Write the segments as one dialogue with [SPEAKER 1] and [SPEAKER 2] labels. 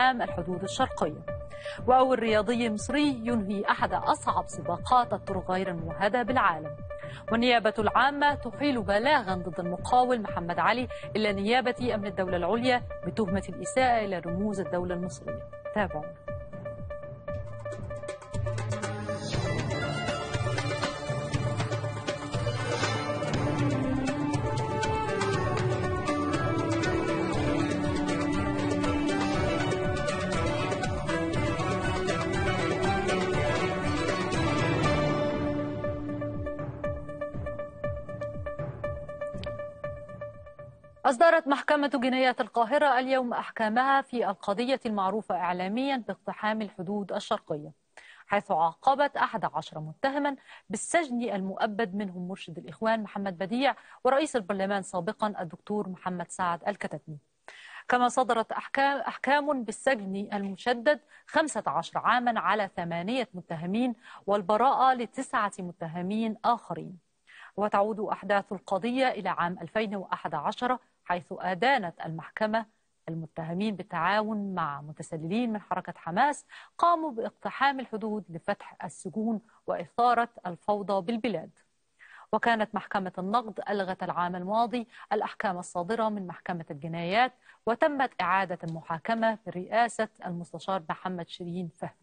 [SPEAKER 1] اقتحام الحدود الشرقية وأول رياضي مصري ينهي أحد أصعب سباقات الطرق غير الموهدة بالعالم والنيابة العامة تحيل بلاغا ضد المقاول محمد علي إلى نيابة أمن الدولة العليا بتهمة الإساءة إلى رموز الدولة المصرية تابعونا أصدرت محكمة جناية القاهرة اليوم أحكامها في القضية المعروفة إعلاميا باقتحام الحدود الشرقية حيث عاقبت 11 متهما بالسجن المؤبد منهم مرشد الإخوان محمد بديع ورئيس البرلمان سابقا الدكتور محمد سعد الكتتني كما صدرت أحكام, أحكام بالسجن المشدد 15 عاما على ثمانية متهمين والبراءة لتسعة متهمين آخرين وتعود أحداث القضية إلى عام 2011 حيث أدانت المحكمة المتهمين بالتعاون مع متسللين من حركة حماس قاموا باقتحام الحدود لفتح السجون وإثارة الفوضى بالبلاد وكانت محكمة النقد ألغت العام الماضي الأحكام الصادرة من محكمة الجنايات وتمت إعادة المحاكمة برئاسة المستشار محمد شيرين فهمي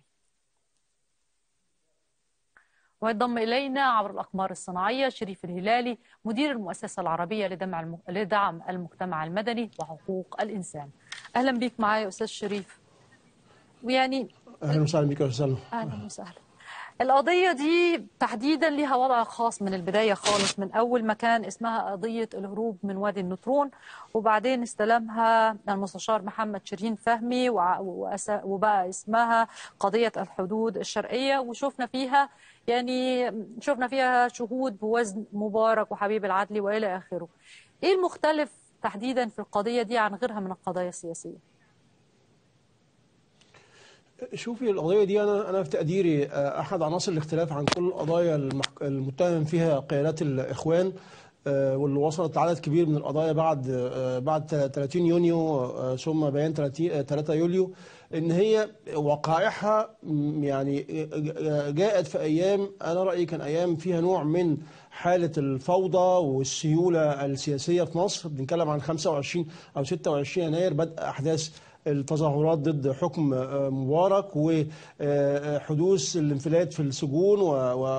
[SPEAKER 1] وينضم إلينا عبر الأقمار الصناعية شريف الهلالي مدير المؤسسة العربية لدعم لدعم المجتمع المدني وحقوق الإنسان أهلا بك معايا أستاذ شريف ويعني
[SPEAKER 2] أهلا وسهلا بك أستاذ
[SPEAKER 1] أهلا وسهلا القضية دي تحديدا لها وضع خاص من البداية خالص من أول ما كان اسمها قضية الهروب من وادي النطرون وبعدين استلمها المستشار محمد شيرين فهمي وبقى اسمها قضية الحدود الشرقية وشفنا فيها يعني شفنا فيها شهود بوزن مبارك وحبيب العدلي والى اخره. ايه المختلف تحديدا في القضيه دي عن غيرها من القضايا السياسيه؟
[SPEAKER 2] شوفي القضيه دي انا انا في تقديري آه، احد عناصر الاختلاف عن كل القضايا المتهم فيها قيادات الاخوان آه، واللي وصلت عدد كبير من القضايا بعد آه، بعد 30 يونيو ثم بيان 3 يوليو ان هي وقائعها يعني جاءت في ايام انا رايي كان ايام فيها نوع من حاله الفوضى والسيوله السياسيه في مصر بنتكلم عن 25 او 26 يناير بدء احداث التظاهرات ضد حكم مبارك وحدوث الانفلات في السجون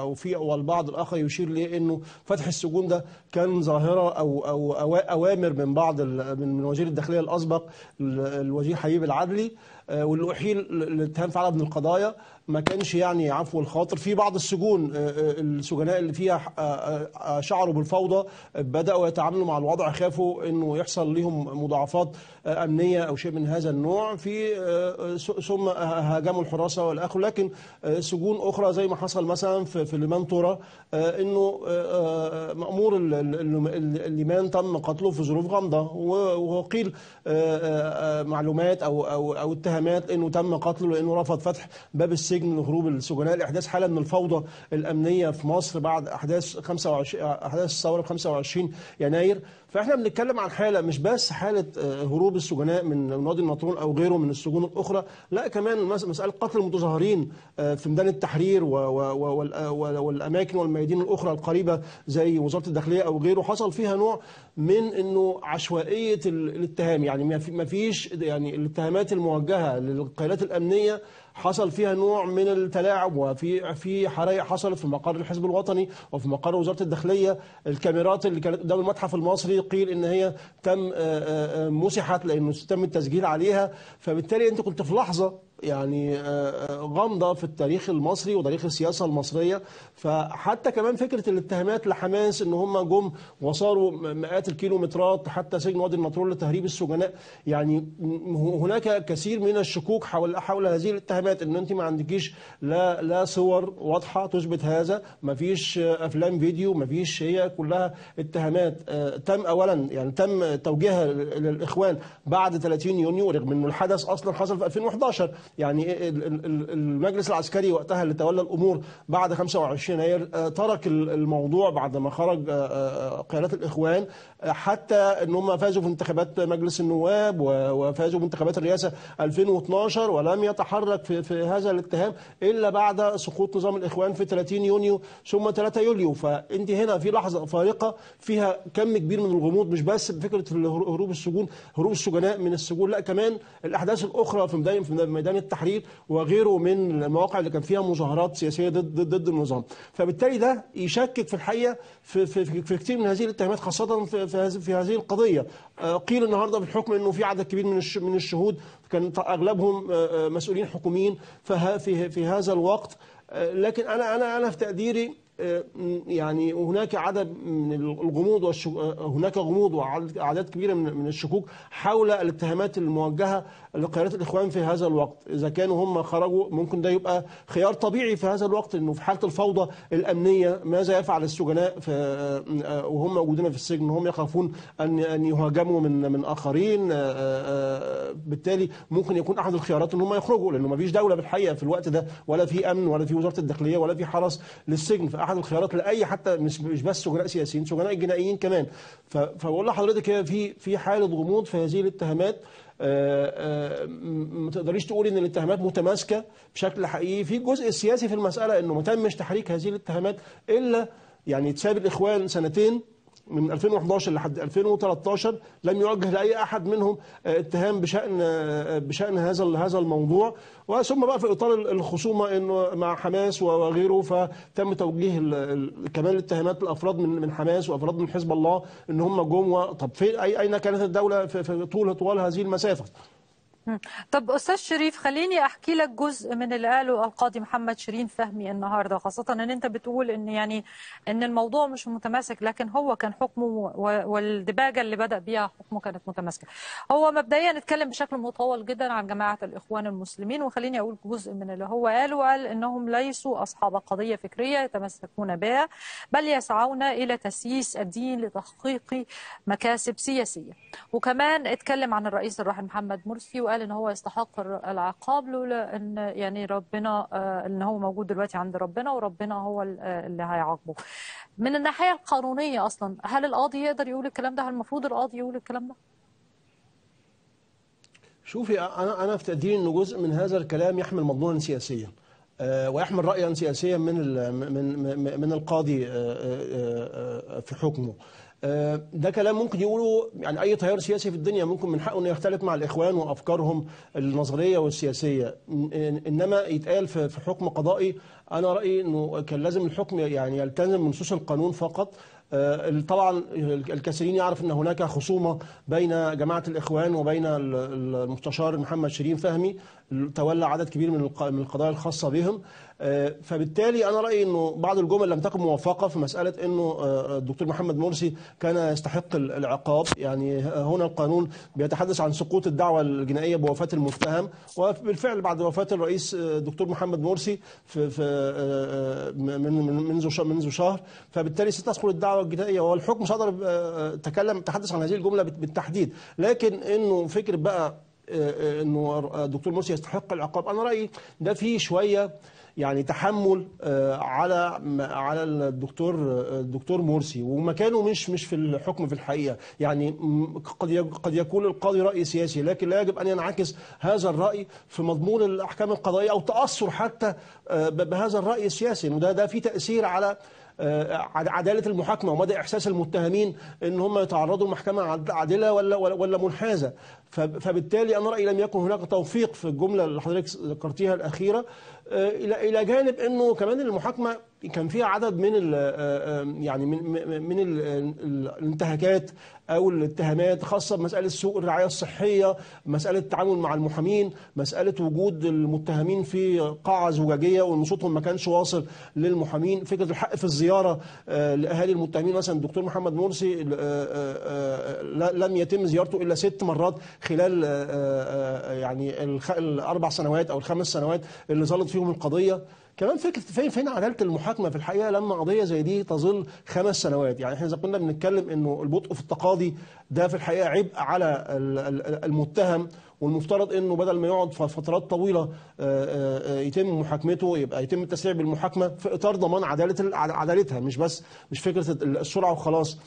[SPEAKER 2] وفي والبعض الاخر يشير لانه فتح السجون ده كان ظاهره او او اوامر من بعض من وزير الداخليه الاسبق الوزير حبيب العدلي آه، والوحيل للاتهام في عدد من القضايا ما كانش يعني عفو الخاطر في بعض السجون آه، آه، السجناء اللي فيها آه، شعروا بالفوضى بدأوا يتعاملوا مع الوضع خافوا انه يحصل لهم مضاعفات امنيه او شيء من هذا النوع في ثم هاجموا الحراسه والاخر لكن سجون اخرى زي ما حصل مثلا في ليمانتورا انه مامور الليمان تم قتله في ظروف غامضه وقيل معلومات او او او اتهامات انه تم قتله لانه رفض فتح باب السجن سجن هروب السجناء لإحداث حالة من الفوضى الأمنية في مصر بعد أحداث 25 أحداث الثورة 25 يناير فإحنا بنتكلم عن حالة مش بس حالة آه، هروب السجناء من نادي النطرون أو غيره من السجون الأخرى لا كمان مسألة قتل المتظاهرين آه، في ميدان التحرير والأماكن والميادين الأخرى القريبة زي وزارة الداخلية أو غيره حصل فيها نوع من أنه عشوائية الاتهام يعني ما فيش يعني الاتهامات الموجهة للقيادات الأمنية حصل فيها نوع من التلاعب وفي في حرايق حصلت في مقر الحزب الوطني وفي مقر وزاره الداخليه الكاميرات اللي كانت قدام المتحف المصري قيل ان هي تم آه، آه، آه، مسحت لانه تم التسجيل عليها فبالتالي انت كنت في لحظه يعني آه، آه، غامضه في التاريخ المصري وتاريخ السياسه المصريه فحتى كمان فكره الاتهامات لحماس ان هم جم وصاروا مئات الكيلومترات حتى سجن وادي النطرون لتهريب السجناء يعني هناك كثير من الشكوك حول حول هذه الاتهامات ان انت ما عندكيش لا لا صور واضحه تثبت هذا ما فيش افلام فيديو ما فيش هي كلها اتهامات آه، تم اولا يعني تم توجيهها للاخوان بعد 30 يونيو رغم انه الحدث اصلا حصل في 2011 يعني إيه، المجلس العسكري وقتها اللي تولى الامور بعد 25 يناير آه، ترك الموضوع بعد ما خرج آه، آه، قيادات الاخوان حتى ان هم فازوا في انتخابات مجلس النواب وفازوا بانتخابات الرئاسه 2012 ولم يتحرك في, في هذا الاتهام الا بعد سقوط نظام الاخوان في 30 يونيو ثم 3 يوليو فانت هنا في لحظه فارقه فيها كم كبير من الغموض مش بس بفكره هروب السجون هروب السجناء من السجون لا كمان الاحداث الاخرى في ميدان في ميدان التحرير وغيره من المواقع اللي كان فيها مظاهرات سياسيه ضد ضد النظام فبالتالي ده يشكك في الحقيقه في في, في, في كثير من هذه الاتهامات خاصه في في, في هذه القضيه آه، قيل النهارده في الحكم انه في عدد كبير من من الشهود كان اغلبهم آه، آه، مسؤولين حكوميين في في هذا الوقت لكن انا انا انا في تقديري آه، يعني هناك عدد من الغموض آه، هناك غموض واعداد كبيره من الشكوك حول الاتهامات الموجهه لقيادات الاخوان في هذا الوقت، اذا كانوا هم خرجوا ممكن ده يبقى خيار طبيعي في هذا الوقت انه في حاله الفوضى الامنيه ماذا يفعل السجناء آه، وهم موجودين في السجن هم يخافون ان ان يهاجموا من من اخرين بالتالي ممكن يكون احد الخيارات ان هم يخرجوا لانه ما فيش دوله بالحقيقه في الوقت ده ولا في امن ولا في وزاره الداخليه ولا في حرس للسجن احد الخيارات لاي حتى مش مش بس سجناء سياسيين سجناء الجنائيين كمان فبقول لحضرتك هي في في حاله غموض في هذه الاتهامات آه، آه، ما تقدريش تقولي ان الاتهامات متماسكه بشكل حقيقي في جزء سياسي في المساله انه ما تمش تحريك هذه الاتهامات الا يعني تساب الاخوان سنتين من 2011 لحد 2013 لم يوجه لاي احد منهم آه، اتهام بشان آه، بشان هذا هذا الموضوع وثم بقى في اطار الخصومه انه مع حماس وغيره فتم توجيه كمان الاتهامات لافراد من من حماس وافراد من حزب الله ان هم جم طب فين اين كانت الدوله في طول طوال هذه المسافه
[SPEAKER 1] طب استاذ شريف خليني احكي لك جزء من اللي قاله القاضي محمد شيرين فهمي النهارده خاصه ان انت بتقول ان يعني ان الموضوع مش متماسك لكن هو كان حكمه والدباجه اللي بدا بيها حكمه كانت متماسكه. هو مبدئيا اتكلم بشكل مطول جدا عن جماعه الاخوان المسلمين وخليني اقول جزء من اللي هو قاله قال انهم ليسوا اصحاب قضيه فكريه يتمسكون بها بل يسعون الى تسييس الدين لتحقيق مكاسب سياسيه. وكمان اتكلم عن الرئيس الراحل محمد مرسي وقال بالفعل ان هو يستحق العقاب لولا ان يعني ربنا آه، ان هو موجود دلوقتي عند ربنا وربنا هو آه، اللي هيعاقبه من الناحيه القانونيه اصلا هل القاضي يقدر يقول الكلام ده هل المفروض القاضي يقول الكلام ده
[SPEAKER 2] شوفي انا انا في تقديري ان جزء من هذا الكلام يحمل مضمونا سياسيا آه، ويحمل رايا سياسيا من من من القاضي في حكمه آه، ده كلام ممكن يقوله يعني اي تيار سياسي في الدنيا ممكن من حقه انه يختلف مع الاخوان وافكارهم النظريه والسياسيه انما يتقال في حكم قضائي انا رايي انه كان لازم الحكم يعني يلتزم بنصوص القانون فقط آه، طبعا الكثيرين يعرف ان هناك خصومه بين جماعه الاخوان وبين المستشار محمد شيرين فهمي تولى عدد كبير من القضايا الخاصه بهم آه، فبالتالي انا رايي انه بعض الجمل لم تكن موفقه في مساله انه آه، آه، الدكتور محمد مرسي كان يستحق العقاب يعني هنا القانون بيتحدث عن سقوط الدعوه الجنائيه بوفاه المتهم وبالفعل بعد وفاه الرئيس الدكتور محمد مرسي في من منذ منذ شهر فبالتالي ستسقط الدعوه الجنائيه والحكم صدر تكلم تحدث عن هذه الجمله بالتحديد لكن انه فكر بقى انه الدكتور مرسي يستحق العقاب انا رايي ده فيه شويه يعني تحمل آه، على على الدكتور آه، الدكتور مرسي ومكانه مش مش في الحكم في الحقيقه يعني قد قد يكون القاضي راي سياسي لكن لا يجب ان ينعكس هذا الراي في مضمون الاحكام القضائيه او تاثر حتى آه، بهذا الراي السياسي وده ده في تاثير على عداله المحاكمه ومدى احساس المتهمين ان هم يتعرضوا لمحكمه عادله ولا ولا منحازه فبالتالي انا رايي لم يكن هناك توفيق في الجمله اللي حضرتك ذكرتيها الاخيره آه، الى الى جانب انه كمان المحاكمه كان فيها عدد من آه، آه، يعني من من الانتهاكات او الاتهامات خاصه بمساله سوء الرعايه الصحيه، مساله التعامل مع المحامين، مساله وجود المتهمين في قاعه زجاجيه وان صوتهم ما كانش واصل للمحامين، فكره الحق في الزياره لاهالي المتهمين مثلا الدكتور محمد مرسي لم يتم زيارته الا ست مرات خلال يعني الاربع سنوات او الخمس سنوات اللي ظلت فيهم القضيه كمان فكره فين فين عداله المحاكمه في الحقيقه لما قضيه زي دي تظل خمس سنوات يعني احنا اذا كنا بنتكلم انه البطء في التقاضي ده في الحقيقه عبء على المتهم والمفترض انه بدل ما يقعد فترات طويله آه، آه، آه، يتم محاكمته يبقى يتم التسريع بالمحاكمه في اطار ضمان عداله عدالتها مش بس مش فكره السرعه وخلاص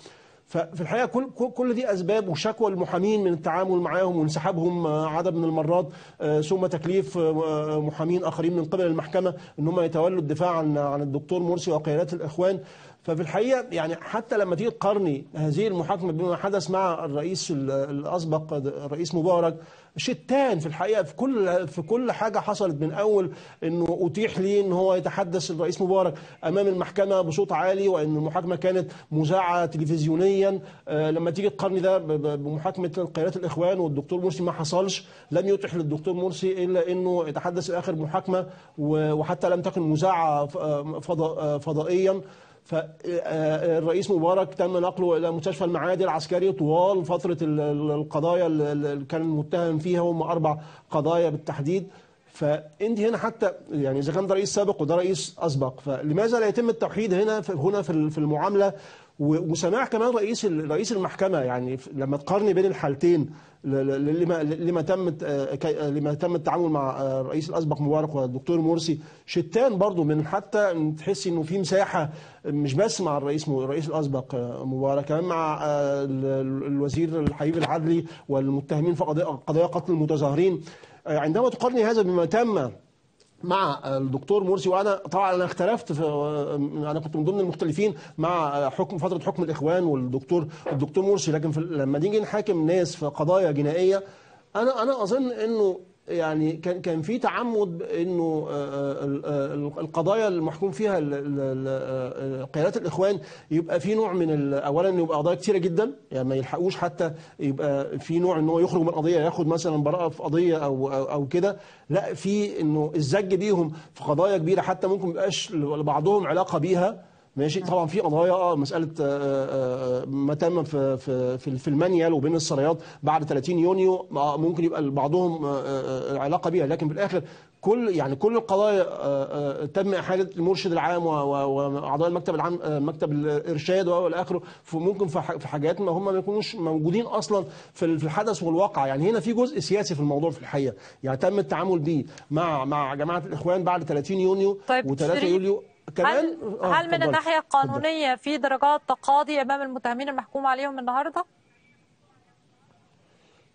[SPEAKER 2] ففي الحقيقه كل كل دي اسباب وشكوى المحامين من التعامل معاهم وانسحابهم آه، عدد من المرات آه، ثم تكليف آه، محامين اخرين من قبل المحكمه ان هم يتولوا الدفاع عن عن الدكتور مرسي وقيادات الاخوان ففي الحقيقه يعني حتى لما تيجي تقارني هذه المحاكمه بما حدث مع الرئيس الاسبق الرئيس مبارك شتان في الحقيقه في كل في كل حاجه حصلت من اول انه اتيح لي ان هو يتحدث الرئيس مبارك امام المحكمه بصوت عالي وان المحاكمه كانت مذاعه تلفزيونيا آه، لما تيجي تقارني ده بمحاكمه قيادات الاخوان والدكتور مرسي ما حصلش لم يتح للدكتور مرسي الا انه يتحدث اخر محاكمه وحتى لم تكن مذاعه آه، آه، فضائيا فالرئيس آه، آه، مبارك تم نقله إلى مستشفى المعادي العسكري طوال فترة القضايا اللي كان متهم فيها هم أربع قضايا بالتحديد فانت هنا حتى يعني اذا كان ده رئيس سابق وده رئيس اسبق فلماذا لا يتم التوحيد هنا في هنا في المعامله وسماع كمان رئيس رئيس المحكمه يعني لما تقارني بين الحالتين لما آه، لما تم لما تم التعامل مع آه، الرئيس الاسبق مبارك والدكتور مرسي شتان برضو من حتى تحس انه في مساحه مش بس مع الرئيس الرئيس الاسبق آه، مبارك كمان مع الوزير الحبيب العدلي والمتهمين في قضايا قتل المتظاهرين عندما تقارني هذا بما تم مع الدكتور مرسي وانا طبعا انا اختلفت انا كنت من ضمن المختلفين مع حكم فتره حكم الاخوان والدكتور الدكتور مرسي لكن لما نيجي نحاكم ناس في قضايا جنائيه انا انا اظن انه يعني كان كان في تعمد انه آه، آه، آه، القضايا المحكوم فيها قيادات الاخوان يبقى في نوع من اولا يبقى قضايا كثيره جدا يعني ما يلحقوش حتى يبقى في نوع ان هو يخرج من قضيه ياخد مثلا براءه في قضيه او او, أو كده لا في انه الزج بيهم في قضايا كبيره حتى ممكن ما يبقاش لبعضهم علاقه بيها ماشي طبعا في قضايا اه مساله آه، آه، آه، ما تم في في في المانيال وبين السريات بعد 30 يونيو ممكن يبقى بعضهم علاقه بيها لكن في الاخر كل يعني كل القضايا تم احاله المرشد العام واعضاء المكتب العام مكتب الارشاد والى اخره ممكن في حاجات ما هم ما يكونوش موجودين اصلا في الحدث والواقع يعني هنا في جزء سياسي في الموضوع في الحقيقه يعني تم التعامل بيه مع مع جماعه الاخوان بعد 30 يونيو طيب و3 يوليو كمان هل, آه، هل من الناحيه القانونيه
[SPEAKER 1] في درجات تقاضي امام المتهمين المحكوم عليهم النهارده؟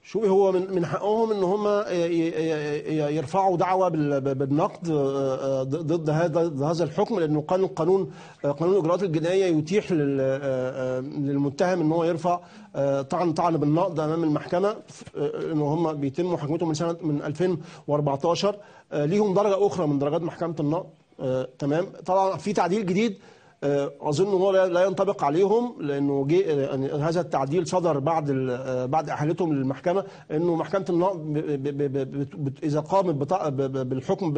[SPEAKER 2] شوفي هو من من حقهم ان هم يرفعوا دعوه بالنقد آه، آه، ضد هذا هذا الحكم لانه كان القانون قانون الاجراءات الجنائيه يتيح للمتهم ان هو يرفع طعن طعن بالنقد امام المحكمه ان هم بيتم محاكمتهم من سنه من 2014 ليهم درجه اخرى من درجات محكمه النقد آه، تمام طبعا في تعديل جديد آه، اظن ان هو لا ينطبق عليهم لانه جه آه، يعني هذا التعديل صدر بعد بعد احالتهم للمحكمه انه محكمه النقض اذا قامت بالحكم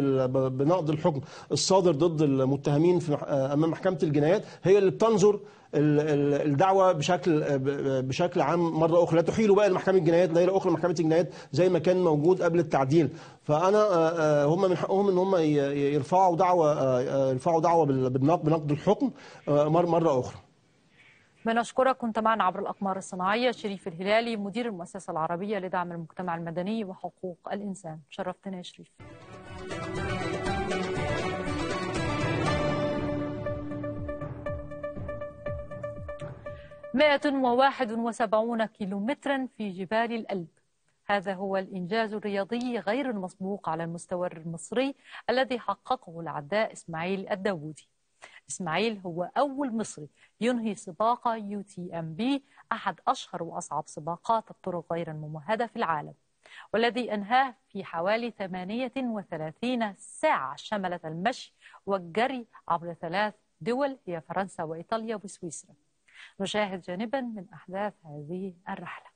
[SPEAKER 2] بنقض الحكم الصادر ضد المتهمين في امام محكمه الجنايات هي اللي بتنظر الدعوه بشكل بشكل عام مره اخرى لا تحيلوا بقى لمحكمه الجنايات دائره اخرى محكمه الجنايات زي ما كان موجود قبل التعديل فانا آه، آه، هم من حقهم ان هم يرفعوا دعوه آه، يرفعوا دعوه بالنقد بنقد الحكم مره اخرى
[SPEAKER 1] بنشكرك كنت معنا عبر الأقمار الصناعية شريف الهلالي مدير المؤسسة العربية لدعم المجتمع المدني وحقوق الإنسان شرفتنا يا شريف 171 كيلومترا في جبال الألب هذا هو الإنجاز الرياضي غير المسبوق على المستوى المصري الذي حققه العداء إسماعيل الداوودي إسماعيل هو أول مصري ينهي سباق يو تي أم بي أحد أشهر وأصعب سباقات الطرق غير الممهدة في العالم والذي أنهاه في حوالي 38 ساعة شملت المشي والجري عبر ثلاث دول هي فرنسا وإيطاليا وسويسرا نشاهد جانبا من أحداث هذه الرحلة.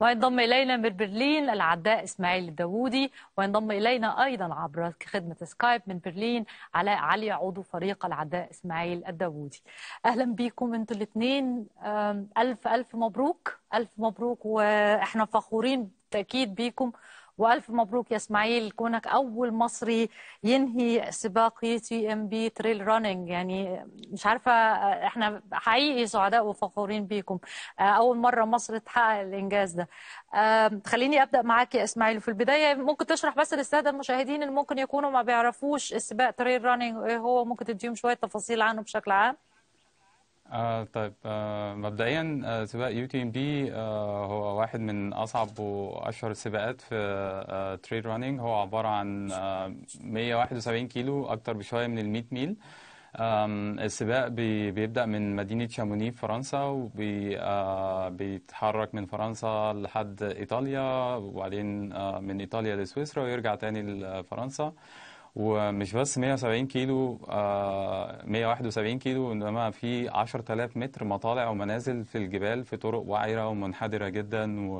[SPEAKER 1] وينضم إلينا من برلين العداء إسماعيل الداوودي وينضم إلينا أيضا عبر خدمة سكايب من برلين علاء علي عضو فريق العداء إسماعيل الداوودي أهلا بيكم أنتوا الاثنين ألف ألف مبروك ألف مبروك وإحنا فخورين بالتأكيد بيكم والف مبروك يا اسماعيل كونك اول مصري ينهي سباق يو تي ام بي تريل رانينج يعني مش عارفه احنا حقيقي سعداء وفخورين بيكم اول مره مصر تحقق الانجاز ده خليني ابدا معاك يا اسماعيل وفي البدايه ممكن تشرح بس للساده المشاهدين اللي ممكن يكونوا ما بيعرفوش السباق تريل رانينج ايه هو ممكن تديهم شويه تفاصيل عنه بشكل عام
[SPEAKER 3] آه طيب آه مبدئيا آه، سباق يو تي ام بي آه، هو واحد من اصعب واشهر السباقات في آه تريل رانينج هو عباره عن آه 171 كيلو اكتر بشويه من ال 100 ميل السباق بي بيبدا من مدينه شاموني في فرنسا وبيتحرك آه، من فرنسا لحد ايطاليا وبعدين من ايطاليا لسويسرا ويرجع تاني لفرنسا ومش بس 170 كيلو آه 171 كيلو انما في 10000 متر مطالع ومنازل في الجبال في طرق وعره ومنحدره جدا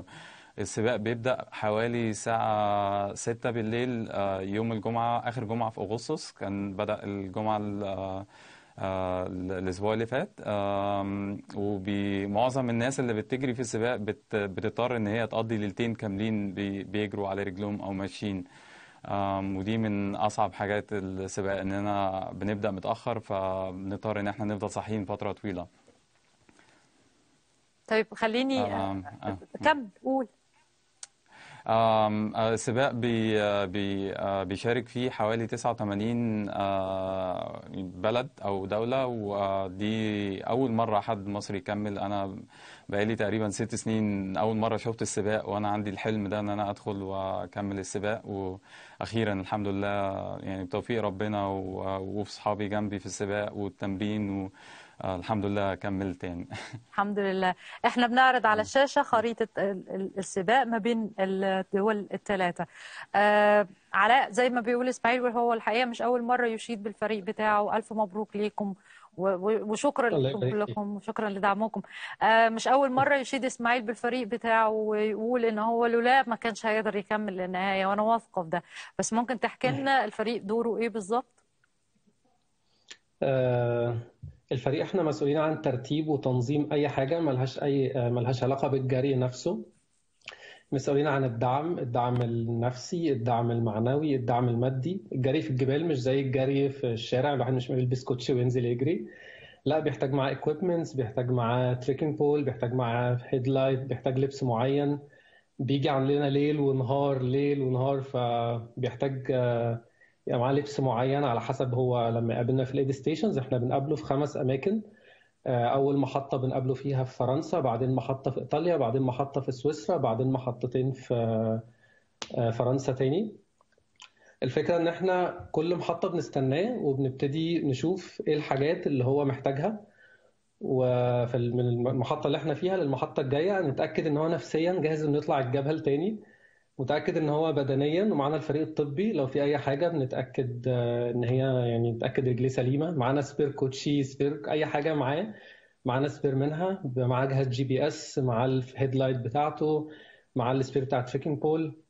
[SPEAKER 3] والسباق بيبدا حوالي الساعه 6 بالليل آه يوم الجمعه اخر جمعه في اغسطس كان بدا الجمعه آه, آه، الاسبوع اللي فات آه ومعظم الناس اللي بتجري في السباق بت بتضطر ان هي تقضي ليلتين كاملين بيجروا على رجلهم او ماشيين ودي من اصعب حاجات السباق اننا بنبدا متاخر فبنضطر ان احنا نفضل صاحيين فتره طويله
[SPEAKER 1] طيب خليني آه، آه. كم قول
[SPEAKER 3] آه، سباق بي بي بيشارك فيه حوالي 89 بلد او دوله ودي اول مره حد مصري يكمل انا بقالي تقريبا ست سنين اول مره شفت السباق وانا عندي الحلم ده ان انا ادخل واكمل السباق واخيرا الحمد لله يعني بتوفيق ربنا وفي صحابي جنبي في السباق والتمرين و... آه الحمد لله كملتين يعني.
[SPEAKER 1] الحمد لله احنا بنعرض على الشاشة خريطة السباق ما بين الدول الثلاثة آه علاء زي ما بيقول اسماعيل وهو الحقيقة مش أول مرة يشيد بالفريق بتاعه ألف مبروك ليكم وشكرا لكم وشكرا لدعمكم آه مش اول مره يشيد اسماعيل بالفريق بتاعه ويقول ان هو لولا ما كانش هيقدر يكمل للنهايه وانا واثقه في ده بس ممكن تحكي لنا الفريق دوره ايه بالظبط
[SPEAKER 4] آه الفريق احنا مسؤولين عن ترتيب وتنظيم اي حاجه ملهاش اي ملهاش علاقه بالجري نفسه مسؤولين عن الدعم الدعم النفسي الدعم المعنوي الدعم المادي الجري في الجبال مش زي الجري في الشارع الواحد مش بيلبس كوتش وينزل يجري لا بيحتاج معاه اكويبمنتس بيحتاج معاه تريكنج بول بيحتاج معاه هيد لايت بيحتاج لبس معين بيجي عندنا ليل ونهار ليل ونهار فبيحتاج آه، يعني معاه لبس معين على حسب هو لما قابلنا في الايد ستيشنز احنا بنقابله في خمس اماكن آه، اول محطه بنقابله فيها في فرنسا بعدين محطه في ايطاليا بعدين محطه في سويسرا بعدين محطتين في آه، فرنسا تاني الفكره ان احنا كل محطه بنستناه وبنبتدي نشوف ايه الحاجات اللي هو محتاجها وفي من المحطه اللي احنا فيها للمحطه الجايه نتاكد ان هو نفسيا جاهز انه يطلع الجبل تاني متاكد ان هو بدنيا ومعانا الفريق الطبي لو في اي حاجه بنتاكد آه، ان هي يعني نتاكد رجليه سليمه معانا سبير كوتشي سبير اي حاجه معاه معانا سبير منها معاه جهاز جي بي اس مع الهيد لايت بتاعته مع السبير بتاعت تريكنج بول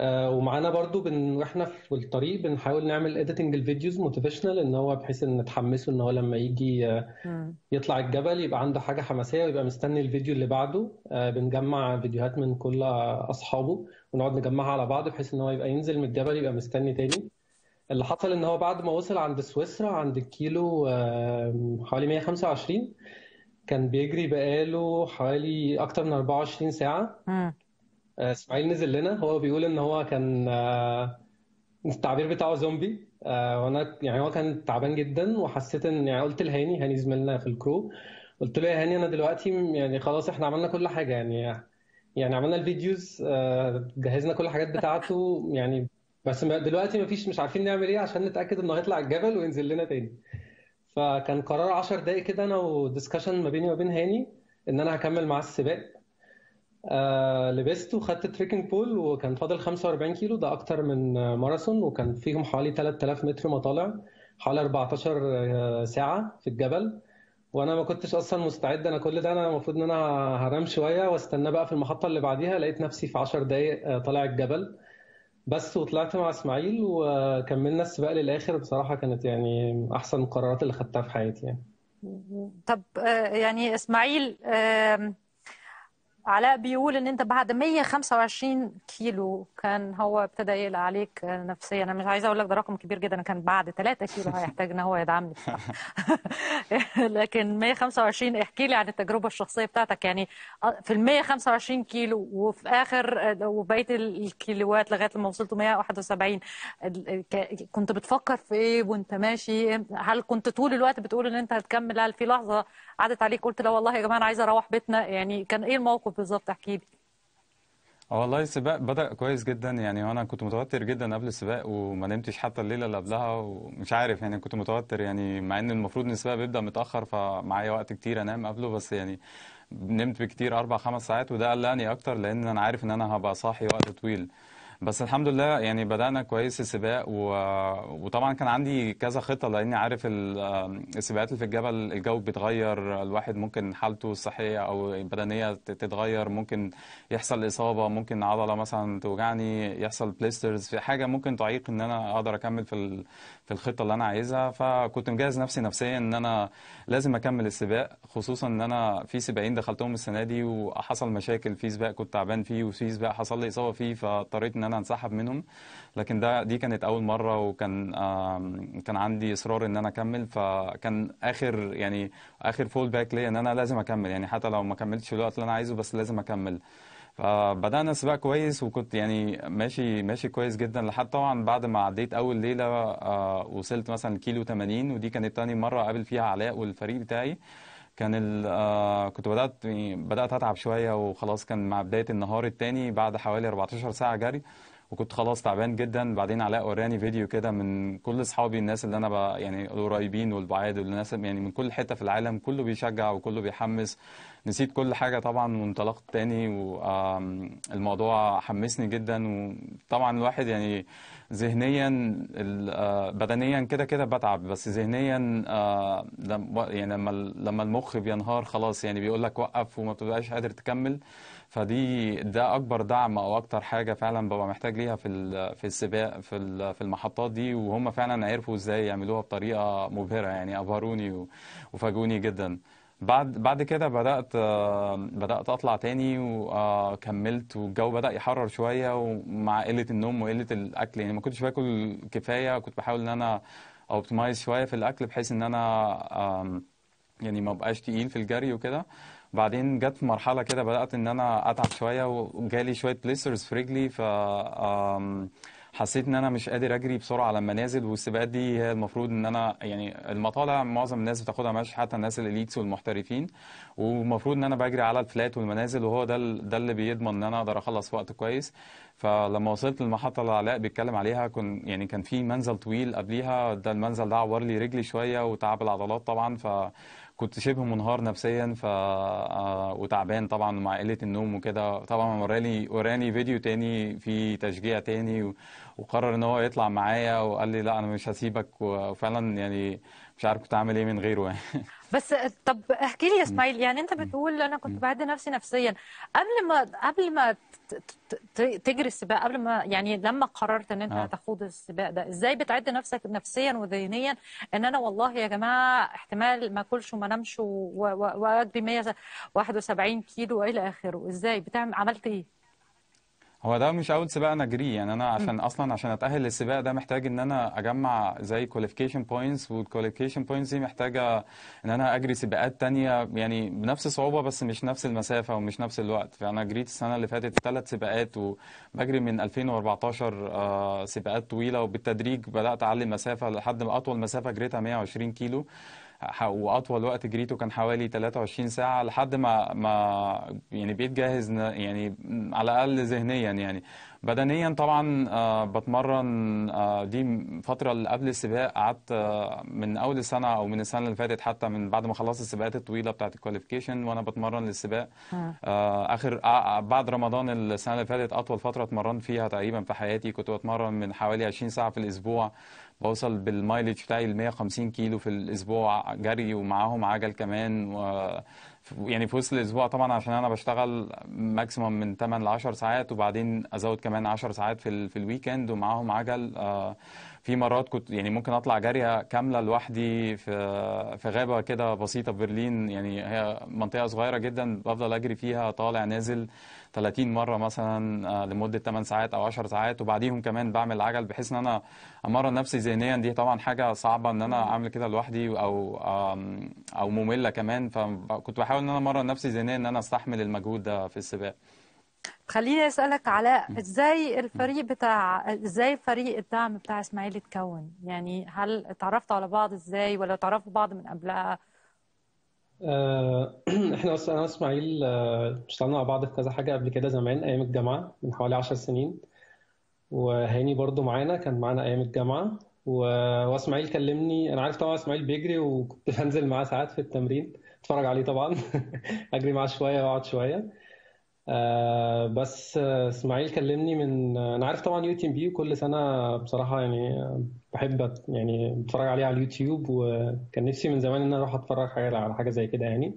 [SPEAKER 4] آه، ومعانا برضو بن... واحنا في الطريق بنحاول نعمل اديتنج الفيديوز موتيفيشنال ان هو بحيث ان نتحمسه ان هو لما يجي آه، يطلع الجبل يبقى عنده حاجه حماسيه ويبقى مستني الفيديو اللي بعده آه، بنجمع فيديوهات من كل اصحابه ونقعد نجمعها على بعض بحيث ان هو يبقى ينزل من الجبل يبقى مستني تاني اللي حصل ان هو بعد ما وصل عند سويسرا عند الكيلو حوالي 125 كان بيجري بقاله حوالي اكتر من 24 ساعه آه، اسماعيل نزل لنا هو بيقول ان هو كان آه، التعبير بتاعه زومبي آه، وانا يعني هو كان تعبان جدا وحسيت ان يعني قلت لهاني هاني زميلنا في الكرو قلت له يا هاني انا دلوقتي يعني خلاص احنا عملنا كل حاجه يعني يعني عملنا الفيديوز جهزنا كل الحاجات بتاعته يعني بس دلوقتي مفيش مش عارفين نعمل ايه عشان نتاكد انه هيطلع الجبل وينزل لنا تاني فكان قرار 10 دقايق كده انا وديسكشن ما بيني وما بين هاني ان انا هكمل معاه السباق آه، لبست وخدت تريكنج بول وكان فاضل 45 كيلو ده اكتر من ماراثون وكان فيهم حوالي 3000 متر مطالع حوالي 14 آه، ساعه في الجبل وانا ما كنتش اصلا مستعد انا كل ده انا المفروض ان انا هرام شويه واستنى بقى في المحطه اللي بعديها لقيت نفسي في 10 دقايق آه، طالع الجبل بس وطلعت مع اسماعيل وكملنا السباق للاخر بصراحه كانت يعني احسن القرارات اللي خدتها في حياتي يعني
[SPEAKER 1] طب يعني اسماعيل علاء بيقول ان انت بعد 125 كيلو كان هو ابتدى يقلق عليك نفسيا انا مش عايزه اقول لك ده رقم كبير جدا كان بعد 3 كيلو هيحتاج ان هو يدعمني بصراحه لكن 125 احكي لي عن التجربه الشخصيه بتاعتك يعني في ال 125 كيلو وفي اخر وبقيه الكيلوات لغايه لما وصلت 171 كنت بتفكر في ايه وانت ماشي هل كنت طول الوقت بتقول ان انت هتكمل هل في لحظه عدت عليك قلت لا والله يا جماعه انا عايزه اروح بيتنا يعني كان ايه الموقف بالظبط احكي لي
[SPEAKER 3] والله السباق بدأ كويس جدا يعني وانا كنت متوتر جدا قبل السباق وما نمتش حتى الليله اللي قبلها ومش عارف يعني كنت متوتر يعني مع ان المفروض ان السباق بيبدأ متأخر فمعايا وقت كتير انام قبله بس يعني نمت بكتير اربع خمس ساعات وده قلقني اكتر لان انا عارف ان انا هبقى صاحي وقت طويل بس الحمد لله يعني بدأنا كويس السباق و... وطبعا كان عندي كذا خطة لأني عارف السباقات اللي في الجبل الجو بيتغير الواحد ممكن حالته الصحية أو البدنية تتغير ممكن يحصل إصابة ممكن عضلة مثلا توجعني يحصل بليسترز في حاجة ممكن تعيق إن أنا أقدر أكمل في في الخطه اللي انا عايزها فكنت مجهز نفسي نفسيا ان انا لازم اكمل السباق خصوصا ان انا في سباقين دخلتهم السنه دي وحصل مشاكل في سباق كنت تعبان فيه وفي سباق حصل لي اصابه فيه فاضطريت ان انا انسحب منهم لكن ده دي كانت اول مره وكان كان عندي اصرار ان انا اكمل فكان اخر يعني اخر فول باك ليا ان انا لازم اكمل يعني حتى لو ما كملتش الوقت اللي انا عايزه بس لازم اكمل فبدأنا سباق كويس وكنت يعني ماشي ماشي كويس جدا لحد طبعا بعد ما عديت أول ليلة آه، وصلت مثلا كيلو 80 ودي كانت تاني مرة أقابل فيها علاء والفريق بتاعي كان ال آه، كنت بدأت يعني بدأت أتعب شوية وخلاص كان مع بداية النهار التاني بعد حوالي 14 ساعة جري وكنت خلاص تعبان جدا بعدين علاء وراني فيديو كده من كل اصحابي الناس اللي انا بقى يعني القريبين والبعاد والناس يعني من كل حته في العالم كله بيشجع وكله بيحمس نسيت كل حاجة طبعا وانطلقت تاني والموضوع حمسني جدا وطبعا الواحد يعني ذهنيا آه، بدنيا كده كده بتعب بس ذهنيا آه، يعني لما لما المخ بينهار خلاص يعني بيقول لك وقف وما بتبقاش قادر تكمل فدي ده اكبر دعم او اكتر حاجه فعلا ببقى محتاج ليها في في السباق في في المحطات دي وهم فعلا عرفوا ازاي يعملوها بطريقه مبهره يعني ابهروني وفاجئوني جدا بعد بعد كده بدات بدات اطلع تاني وكملت والجو بدا يحرر شويه ومع قله النوم وقله الاكل يعني ما كنتش باكل كفايه كنت بحاول ان انا اوبتمايز شويه في الاكل بحيث ان انا يعني ما بقاش تقيل في الجري وكده بعدين جت مرحله كده بدات ان انا اتعب شويه وجالي شويه بليسرز في رجلي ف حسيت ان انا مش قادر اجري بسرعه لما نازل والسباقات دي هي المفروض ان انا يعني المطالع معظم الناس بتاخدها ماشي حتى الناس الاليتس والمحترفين والمفروض ان انا بجري على الفلات والمنازل وهو ده ده اللي بيضمن ان انا اقدر اخلص وقت كويس فلما وصلت للمحطه اللي علاء بيتكلم عليها كن يعني كان في منزل طويل قبليها ده المنزل ده عور لي رجلي شويه وتعب العضلات طبعا ف كنت شبه منهار نفسيا ف آه، وتعبان طبعا مع قله النوم وكده طبعا وراني وراني فيديو تاني في تشجيع تاني وقرر ان هو يطلع معايا وقال لي لا انا مش هسيبك وفعلا يعني مش عارف كنت اعمل ايه من غيره يعني
[SPEAKER 1] بس طب احكي لي يا اسماعيل يعني انت بتقول انا كنت بعد نفسي نفسيا قبل ما قبل ما تجري السباق قبل ما يعني لما قررت ان انت آه. تخوض السباق ده ازاي بتعد نفسك نفسيا وذهنيا ان انا والله يا جماعه احتمال ما اكلش وما انامش واجري 171 كيلو والى اخره ازاي بتعمل عملت ايه
[SPEAKER 3] هو ده مش اول سباق انا جري يعني انا عشان اصلا عشان اتاهل للسباق ده محتاج ان انا اجمع زي كواليفيكيشن بوينتس والكواليفيكيشن بوينتس دي محتاجه ان انا اجري سباقات تانية يعني بنفس الصعوبه بس مش نفس المسافه ومش نفس الوقت فانا جريت السنه اللي فاتت ثلاث سباقات وبجري من 2014 آه، سباقات طويله وبالتدريج بدات اعلي المسافه لحد ما اطول مسافه جريتها 120 كيلو واطول وقت جريته كان حوالي 23 ساعه لحد ما ما يعني بقيت جاهز يعني على الاقل ذهنيا يعني بدنيا طبعا آه، بتمرن آه، دي فتره اللي قبل السباق قعدت آه، من اول السنه او من السنه اللي فاتت حتى من بعد ما خلصت السباقات الطويله بتاعت الكواليفيكيشن وانا بتمرن للسباق اخر بعد رمضان السنه اللي فاتت اطول فتره اتمرنت فيها تقريبا في حياتي كنت بتمرن من حوالي 20 ساعه في الاسبوع بوصل بالمايلج بتاعي ل 150 كيلو في الاسبوع جري ومعاهم عجل كمان و يعني في وسط الاسبوع طبعا عشان انا بشتغل ماكسيموم من 8 ل 10 ساعات وبعدين ازود كمان 10 ساعات في في الويكند ومعاهم عجل آه، في مرات كنت يعني ممكن اطلع جاريه كامله لوحدي في في غابه كده بسيطه في برلين يعني هي منطقه صغيره جدا بفضل اجري فيها طالع نازل 30 مره مثلا آه، لمده 8 ساعات او 10 ساعات وبعديهم كمان بعمل عجل بحيث ان انا امرن نفسي ذهنيا دي طبعا حاجه صعبه ان انا اعمل كده لوحدي او او ممله كمان فكنت بحاول ان انا امرن نفسي ذهنيا ان انا استحمل المجهود ده في السباق
[SPEAKER 1] خليني اسالك علاء ازاي الفريق بتاع ازاي فريق الدعم بتاع اسماعيل اتكون يعني هل اتعرفتوا على بعض ازاي ولا تعرفوا بعض من قبلها
[SPEAKER 4] آه، احنا اصلا انا اسماعيل آه، اشتغلنا مع بعض في كذا حاجه قبل كده زمان ايام الجامعه من حوالي 10 سنين وهاني برضو معانا كان معانا ايام الجامعه واسماعيل كلمني انا عارف طبعا اسماعيل بيجري وكنت بنزل معاه ساعات في التمرين اتفرج عليه طبعا اجري معاه شويه واقعد شويه آه، بس آه، اسماعيل كلمني من آه، انا عارف طبعا يو تي بي كل سنه بصراحه يعني بحب يعني بتفرج عليه على اليوتيوب وكان نفسي من زمان ان انا اروح اتفرج حاجه على حاجه زي كده يعني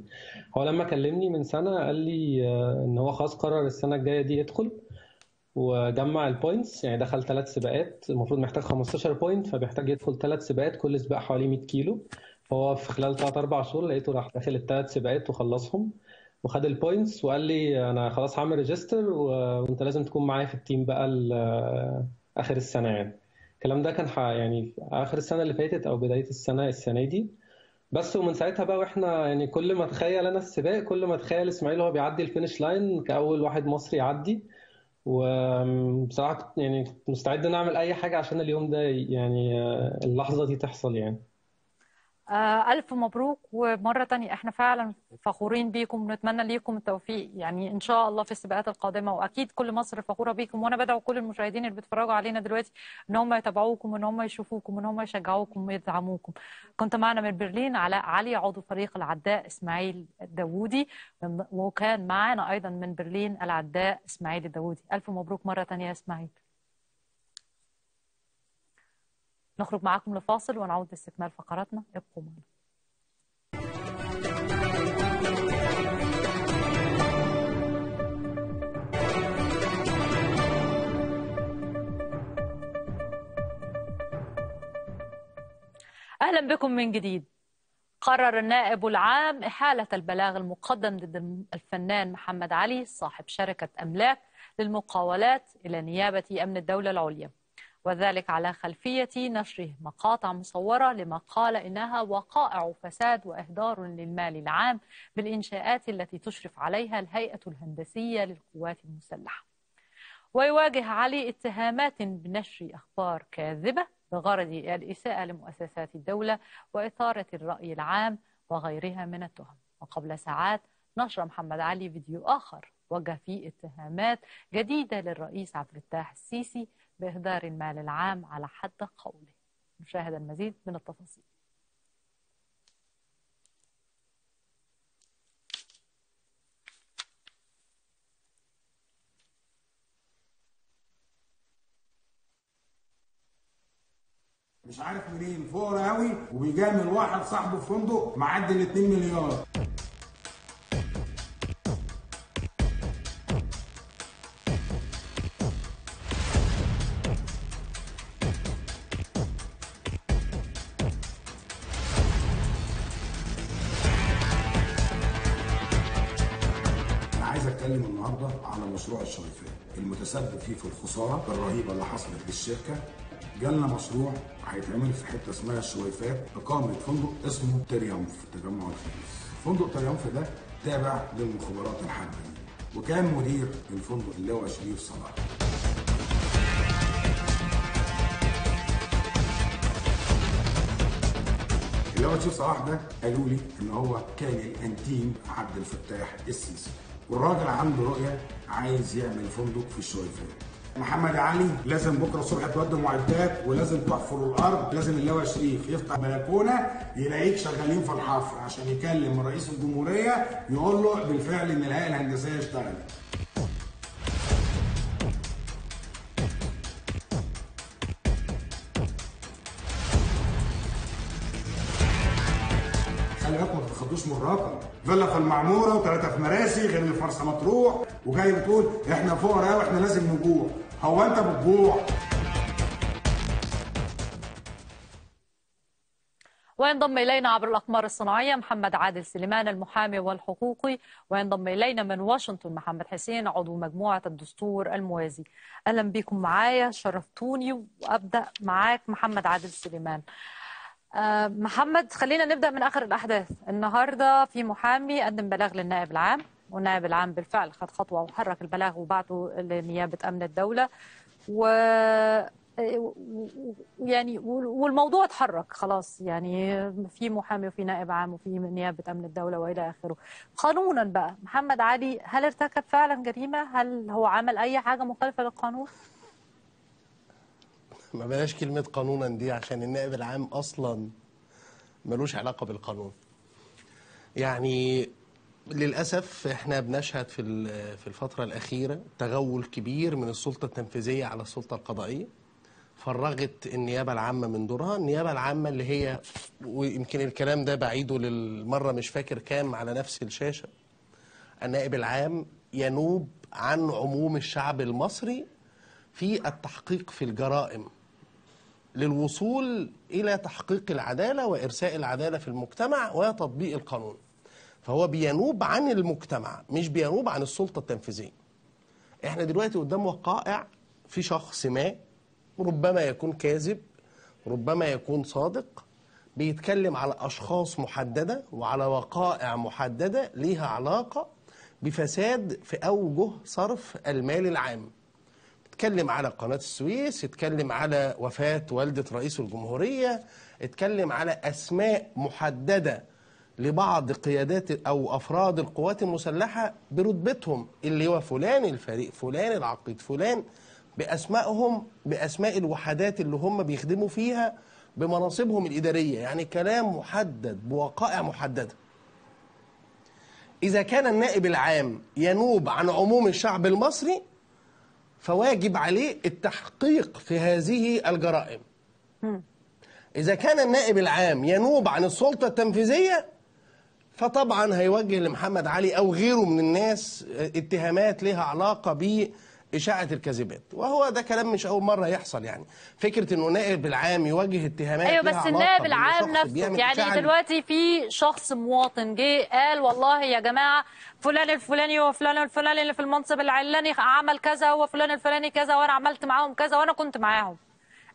[SPEAKER 4] هو لما كلمني من سنه قال لي ان هو خلاص قرر السنه الجايه دي يدخل وجمع البوينتس يعني دخل ثلاث سباقات المفروض محتاج 15 بوينت فبيحتاج يدخل ثلاث سباقات كل سباق حوالي 100 كيلو هو في خلال ثلاث اربع شهور لقيته راح داخل الثلاث سباقات وخلصهم وخد البوينتس وقال لي انا خلاص هعمل ريجستر وانت لازم تكون معايا في التيم بقى اخر السنه يعني الكلام ده كان يعني اخر السنه اللي فاتت او بدايه السنه السنه دي بس ومن ساعتها بقى واحنا يعني كل ما اتخيل انا السباق كل ما اتخيل اسماعيل هو بيعدي الفينش لاين كاول واحد مصري يعدي وبصراحه يعني مستعد نعمل اعمل اي حاجه عشان اليوم ده يعني آه، اللحظه دي تحصل يعني
[SPEAKER 1] آه، ألف مبروك ومرة تانية إحنا فعلا فخورين بيكم ونتمنى ليكم التوفيق يعني إن شاء الله في السباقات القادمة وأكيد كل مصر فخورة بيكم وأنا بدعو كل المشاهدين اللي بيتفرجوا علينا دلوقتي إن هم يتابعوكم وإن هم يشوفوكم وإن هم يشجعوكم ويدعموكم. كنت معنا من برلين علاء علي عضو فريق العداء إسماعيل الداوودي وكان معنا أيضا من برلين العداء إسماعيل الداوودي. ألف مبروك مرة تانية يا إسماعيل. نخرج معاكم لفاصل ونعود لاستكمال فقراتنا ابقوا معنا اهلا بكم من جديد قرر النائب العام إحالة البلاغ المقدم ضد الفنان محمد علي صاحب شركة أملاك للمقاولات إلى نيابة أمن الدولة العليا وذلك على خلفية نشره مقاطع مصورة لما قال إنها وقائع فساد وإهدار للمال العام بالإنشاءات التي تشرف عليها الهيئة الهندسية للقوات المسلحة ويواجه علي اتهامات بنشر أخبار كاذبة بغرض الإساءة لمؤسسات الدولة وإثارة الرأي العام وغيرها من التهم وقبل ساعات نشر محمد علي فيديو آخر وجه فيه اتهامات جديدة للرئيس عبد الفتاح السيسي بإهدار المال العام على حد قوله نشاهد المزيد من التفاصيل
[SPEAKER 2] مش عارف منين فقرا قوي وبيجامل واحد صاحبه في فندق معدي ال 2 مليار
[SPEAKER 5] تسبب فيه في الخساره الرهيبه اللي حصلت للشركه جالنا مشروع هيتعمل في حته اسمها الشويفات اقامه فندق اسمه تريمف تجمع الخميس فندق تريمف ده تابع للمخابرات الحربيه وكان مدير الفندق اللي هو شريف صلاح اللي هو شريف صلاح ده قالوا لي ان هو كان الانتيم عبد الفتاح السيسي والراجل عنده رؤيه عايز يعمل فندق في الشويفيه محمد علي لازم بكره الصبح تودوا معدات ولازم تحفروا الارض لازم اللاوى شريف يفتح بلكونه يلاقيك شغالين في الحفر عشان يكلم رئيس الجمهوريه يقول له بالفعل ان الهيئه الهندسيه اشتغلت فيلا في المعموره وثلاثه في مراسي غير اللي في مطروح وجاي بتقول احنا
[SPEAKER 2] فقراء واحنا لازم نجوع هو انت بتجوع
[SPEAKER 1] وينضم إلينا عبر الأقمار الصناعية محمد عادل سليمان المحامي والحقوقي وينضم إلينا من واشنطن محمد حسين عضو مجموعة الدستور الموازي أهلا بكم معايا شرفتوني وأبدأ معاك محمد عادل سليمان آه، محمد خلينا نبدا من اخر الاحداث النهارده في محامي قدم بلاغ للنائب العام والنائب العام بالفعل خد خطوه وحرك البلاغ وبعته لنيابه امن الدوله و يعني والموضوع اتحرك خلاص يعني في محامي وفي نائب عام وفي نيابه امن الدوله والى اخره. قانونا بقى محمد علي هل ارتكب فعلا جريمه؟ هل هو عمل اي حاجه مخالفه للقانون؟
[SPEAKER 5] ما بلاش كلمة قانونا دي عشان النائب العام أصلا ملوش علاقة بالقانون يعني للأسف احنا بنشهد في في الفترة الأخيرة تغول كبير من السلطة التنفيذية على السلطة القضائية فرغت النيابة العامة من دورها النيابة العامة اللي هي ويمكن الكلام ده بعيده للمرة مش فاكر كام على نفس الشاشة النائب العام ينوب عن عموم الشعب المصري في التحقيق في الجرائم للوصول إلى تحقيق العدالة وإرساء العدالة في المجتمع وتطبيق القانون فهو بينوب عن المجتمع مش بينوب عن السلطة التنفيذية احنا دلوقتي قدام وقائع في شخص ما ربما يكون كاذب ربما يكون صادق بيتكلم على أشخاص محددة وعلى وقائع محددة ليها علاقة بفساد في أوجه صرف المال العام اتكلم على قناة السويس اتكلم على وفاة والدة رئيس الجمهورية اتكلم على أسماء محددة لبعض قيادات أو أفراد القوات المسلحة برتبتهم اللي هو فلان الفريق فلان العقيد فلان بأسمائهم بأسماء الوحدات اللي هم بيخدموا فيها بمناصبهم الإدارية يعني كلام محدد بوقائع محددة إذا كان النائب العام ينوب عن عموم الشعب المصري فواجب عليه التحقيق في هذه الجرائم إذا كان النائب العام ينوب عن السلطة التنفيذية فطبعا هيوجه لمحمد علي أو غيره من الناس اتهامات لها علاقة بالتنفيذ إشاعة الكاذبات وهو ده كلام مش أول مرة يحصل يعني فكرة إنه نائب العام يواجه اتهامات أيوة بس النائب العام نفسه يعني دلوقتي
[SPEAKER 1] في شخص مواطن جه قال والله يا جماعة فلان الفلاني وفلان الفلاني اللي في المنصب العلاني عمل كذا وفلان الفلاني كذا وأنا عملت معاهم كذا وأنا كنت معاهم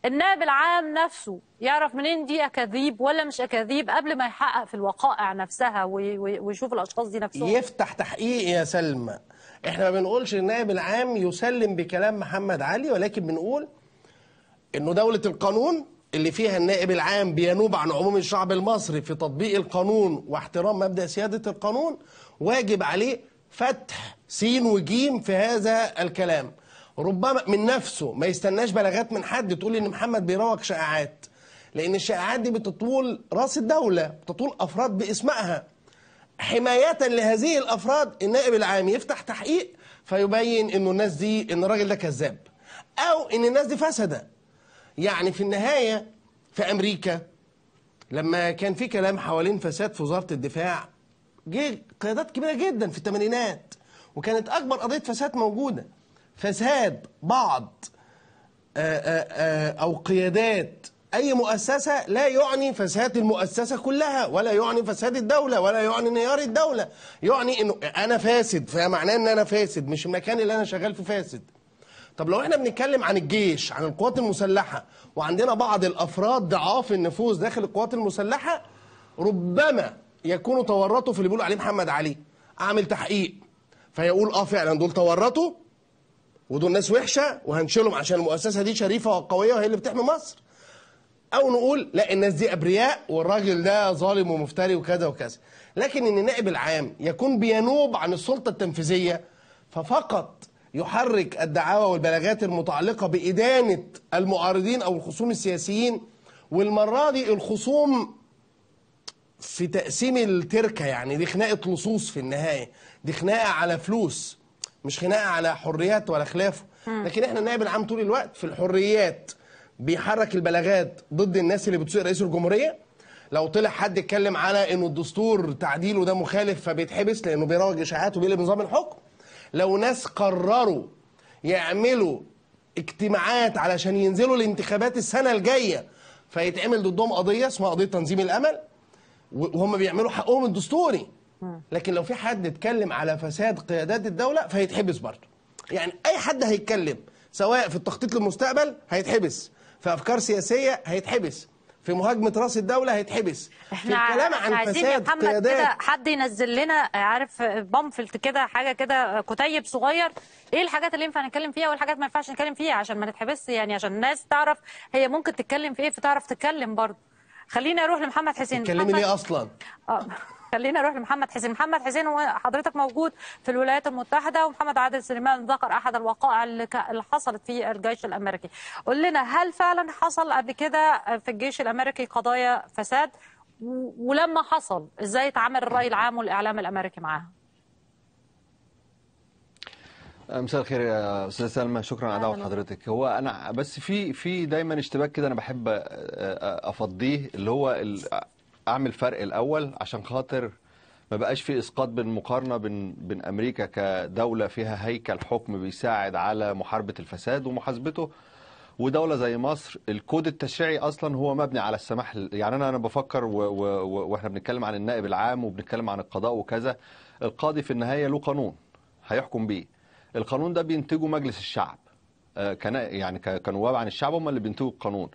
[SPEAKER 1] النائب العام نفسه يعرف منين دي اكاذيب ولا مش اكاذيب قبل ما يحقق في الوقائع نفسها ويشوف الاشخاص دي نفسهم
[SPEAKER 5] يفتح تحقيق يا سلمى احنا ما بنقولش النائب العام يسلم بكلام محمد علي ولكن بنقول انه دولة القانون اللي فيها النائب العام بينوب عن عموم الشعب المصري في تطبيق القانون واحترام مبدأ سيادة القانون واجب عليه فتح سين وجيم في هذا الكلام ربما من نفسه ما يستناش بلاغات من حد تقول ان محمد بيروج شائعات لان الشائعات دي بتطول راس الدوله بتطول افراد باسمائها حماية لهذه الأفراد النائب العام يفتح تحقيق فيبين إنه الناس دي إن الراجل ده كذاب أو إن الناس دي فسدة يعني في النهاية في أمريكا لما كان في كلام حوالين فساد في وزارة الدفاع جه قيادات كبيرة جدا في الثمانينات وكانت أكبر قضية فساد موجودة فساد بعض آه، آه، آه، أو قيادات أي مؤسسة لا يعني فساد المؤسسة كلها ولا يعني فساد الدولة ولا يعني انهيار الدولة يعني إنه أنا فاسد فمعناه إن أنا فاسد مش المكان اللي أنا شغال فيه فاسد طب لو احنا بنتكلم عن الجيش عن القوات المسلحة وعندنا بعض الأفراد ضعاف النفوذ داخل القوات المسلحة ربما يكونوا تورطوا في اللي بيقول عليه محمد علي أعمل تحقيق فيقول آه فعلا دول تورطوا ودول ناس وحشة وهنشيلهم عشان المؤسسة دي شريفة وقوية وهي اللي بتحمي مصر او نقول لا الناس دي ابرياء والراجل ده ظالم ومفتري وكذا وكذا لكن ان النائب العام يكون بينوب عن السلطه التنفيذيه ففقط يحرك الدعاوى والبلاغات المتعلقه بادانه المعارضين او الخصوم السياسيين والمره دي الخصوم في تقسيم التركه يعني دي خناقه لصوص في النهايه دي خناقه على فلوس مش خناقه على حريات ولا خلافه لكن احنا النائب العام طول الوقت في الحريات بيحرك البلاغات ضد الناس اللي بتسوق رئيس الجمهوريه لو طلع حد اتكلم على انه الدستور تعديله ده مخالف فبيتحبس لانه بيروج اشاعات وبيقلب نظام الحكم لو ناس قرروا يعملوا اجتماعات علشان ينزلوا الانتخابات السنه الجايه فيتعمل ضدهم قضيه اسمها قضيه تنظيم الامل وهم بيعملوا حقهم الدستوري لكن لو في حد اتكلم على فساد قيادات الدوله فيتحبس برضه يعني اي حد هيتكلم سواء في التخطيط للمستقبل هيتحبس في افكار سياسيه هيتحبس في مهاجمه راس الدوله هيتحبس في الكلام عن فساد قيادات كده
[SPEAKER 1] حد ينزل لنا عارف بامفلت كده حاجه كده كتيب صغير ايه الحاجات اللي ينفع نتكلم فيها والحاجات ما ينفعش نتكلم فيها عشان ما نتحبسش يعني عشان الناس تعرف هي ممكن تتكلم في ايه فتعرف تتكلم برضه خليني اروح لمحمد حسين تتكلمي ليه اصلا آه. خلينا نروح لمحمد حسين محمد حسين حضرتك موجود في الولايات المتحده ومحمد عادل سليمان ذكر احد الوقائع اللي حصلت في الجيش الامريكي قول لنا هل فعلا حصل قبل كده في الجيش الامريكي قضايا فساد ولما حصل ازاي اتعامل الراي العام والاعلام الامريكي معاها
[SPEAKER 6] آه، مساء الخير يا استاذ سلمى شكرا على دعوه حضرتك هو انا بس في في دايما اشتباك كده انا بحب آه، آه، افضيه اللي هو اعمل فرق الاول عشان خاطر ما بقاش في اسقاط بالمقارنه بين بين امريكا كدوله فيها هيكل حكم بيساعد على محاربه الفساد ومحاسبته ودوله زي مصر الكود التشريعي اصلا هو مبني على السماح يعني انا انا بفكر و و واحنا بنتكلم عن النائب العام وبنتكلم عن القضاء وكذا القاضي في النهايه له قانون هيحكم بيه القانون ده بينتجه مجلس الشعب آه، كان يعني كنواب عن الشعب هم اللي بينتجوا القانون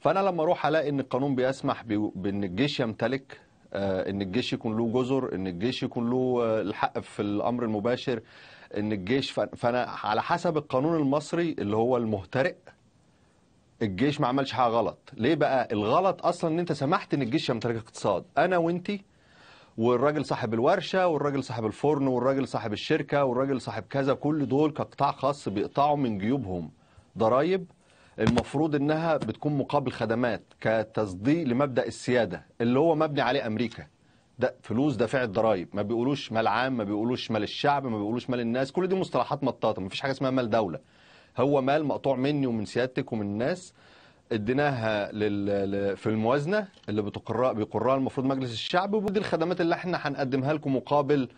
[SPEAKER 6] فانا لما اروح الاقي ان القانون بيسمح بان الجيش يمتلك آه، ان الجيش يكون له جزر ان الجيش يكون له آه، الحق في الامر المباشر ان الجيش فانا على حسب القانون المصري اللي هو المهترئ الجيش ما عملش حاجه غلط ليه بقى الغلط اصلا ان انت سمحت ان الجيش يمتلك اقتصاد انا وانت والراجل صاحب الورشه والراجل صاحب الفرن والراجل صاحب الشركه والراجل صاحب كذا كل دول كقطاع خاص بيقطعوا من جيوبهم ضرايب المفروض انها بتكون مقابل خدمات كتصديق لمبدا السياده اللي هو مبني عليه امريكا ده فلوس دافع الضرايب ما بيقولوش مال عام ما بيقولوش مال الشعب ما بيقولوش مال الناس كل دي مصطلحات مطاطه ما فيش حاجه اسمها مال دوله هو مال مقطوع مني ومن سيادتك ومن الناس اديناها لل... في الموازنه اللي بتقرها بيقرها المفروض مجلس الشعب ودي الخدمات اللي احنا هنقدمها لكم مقابل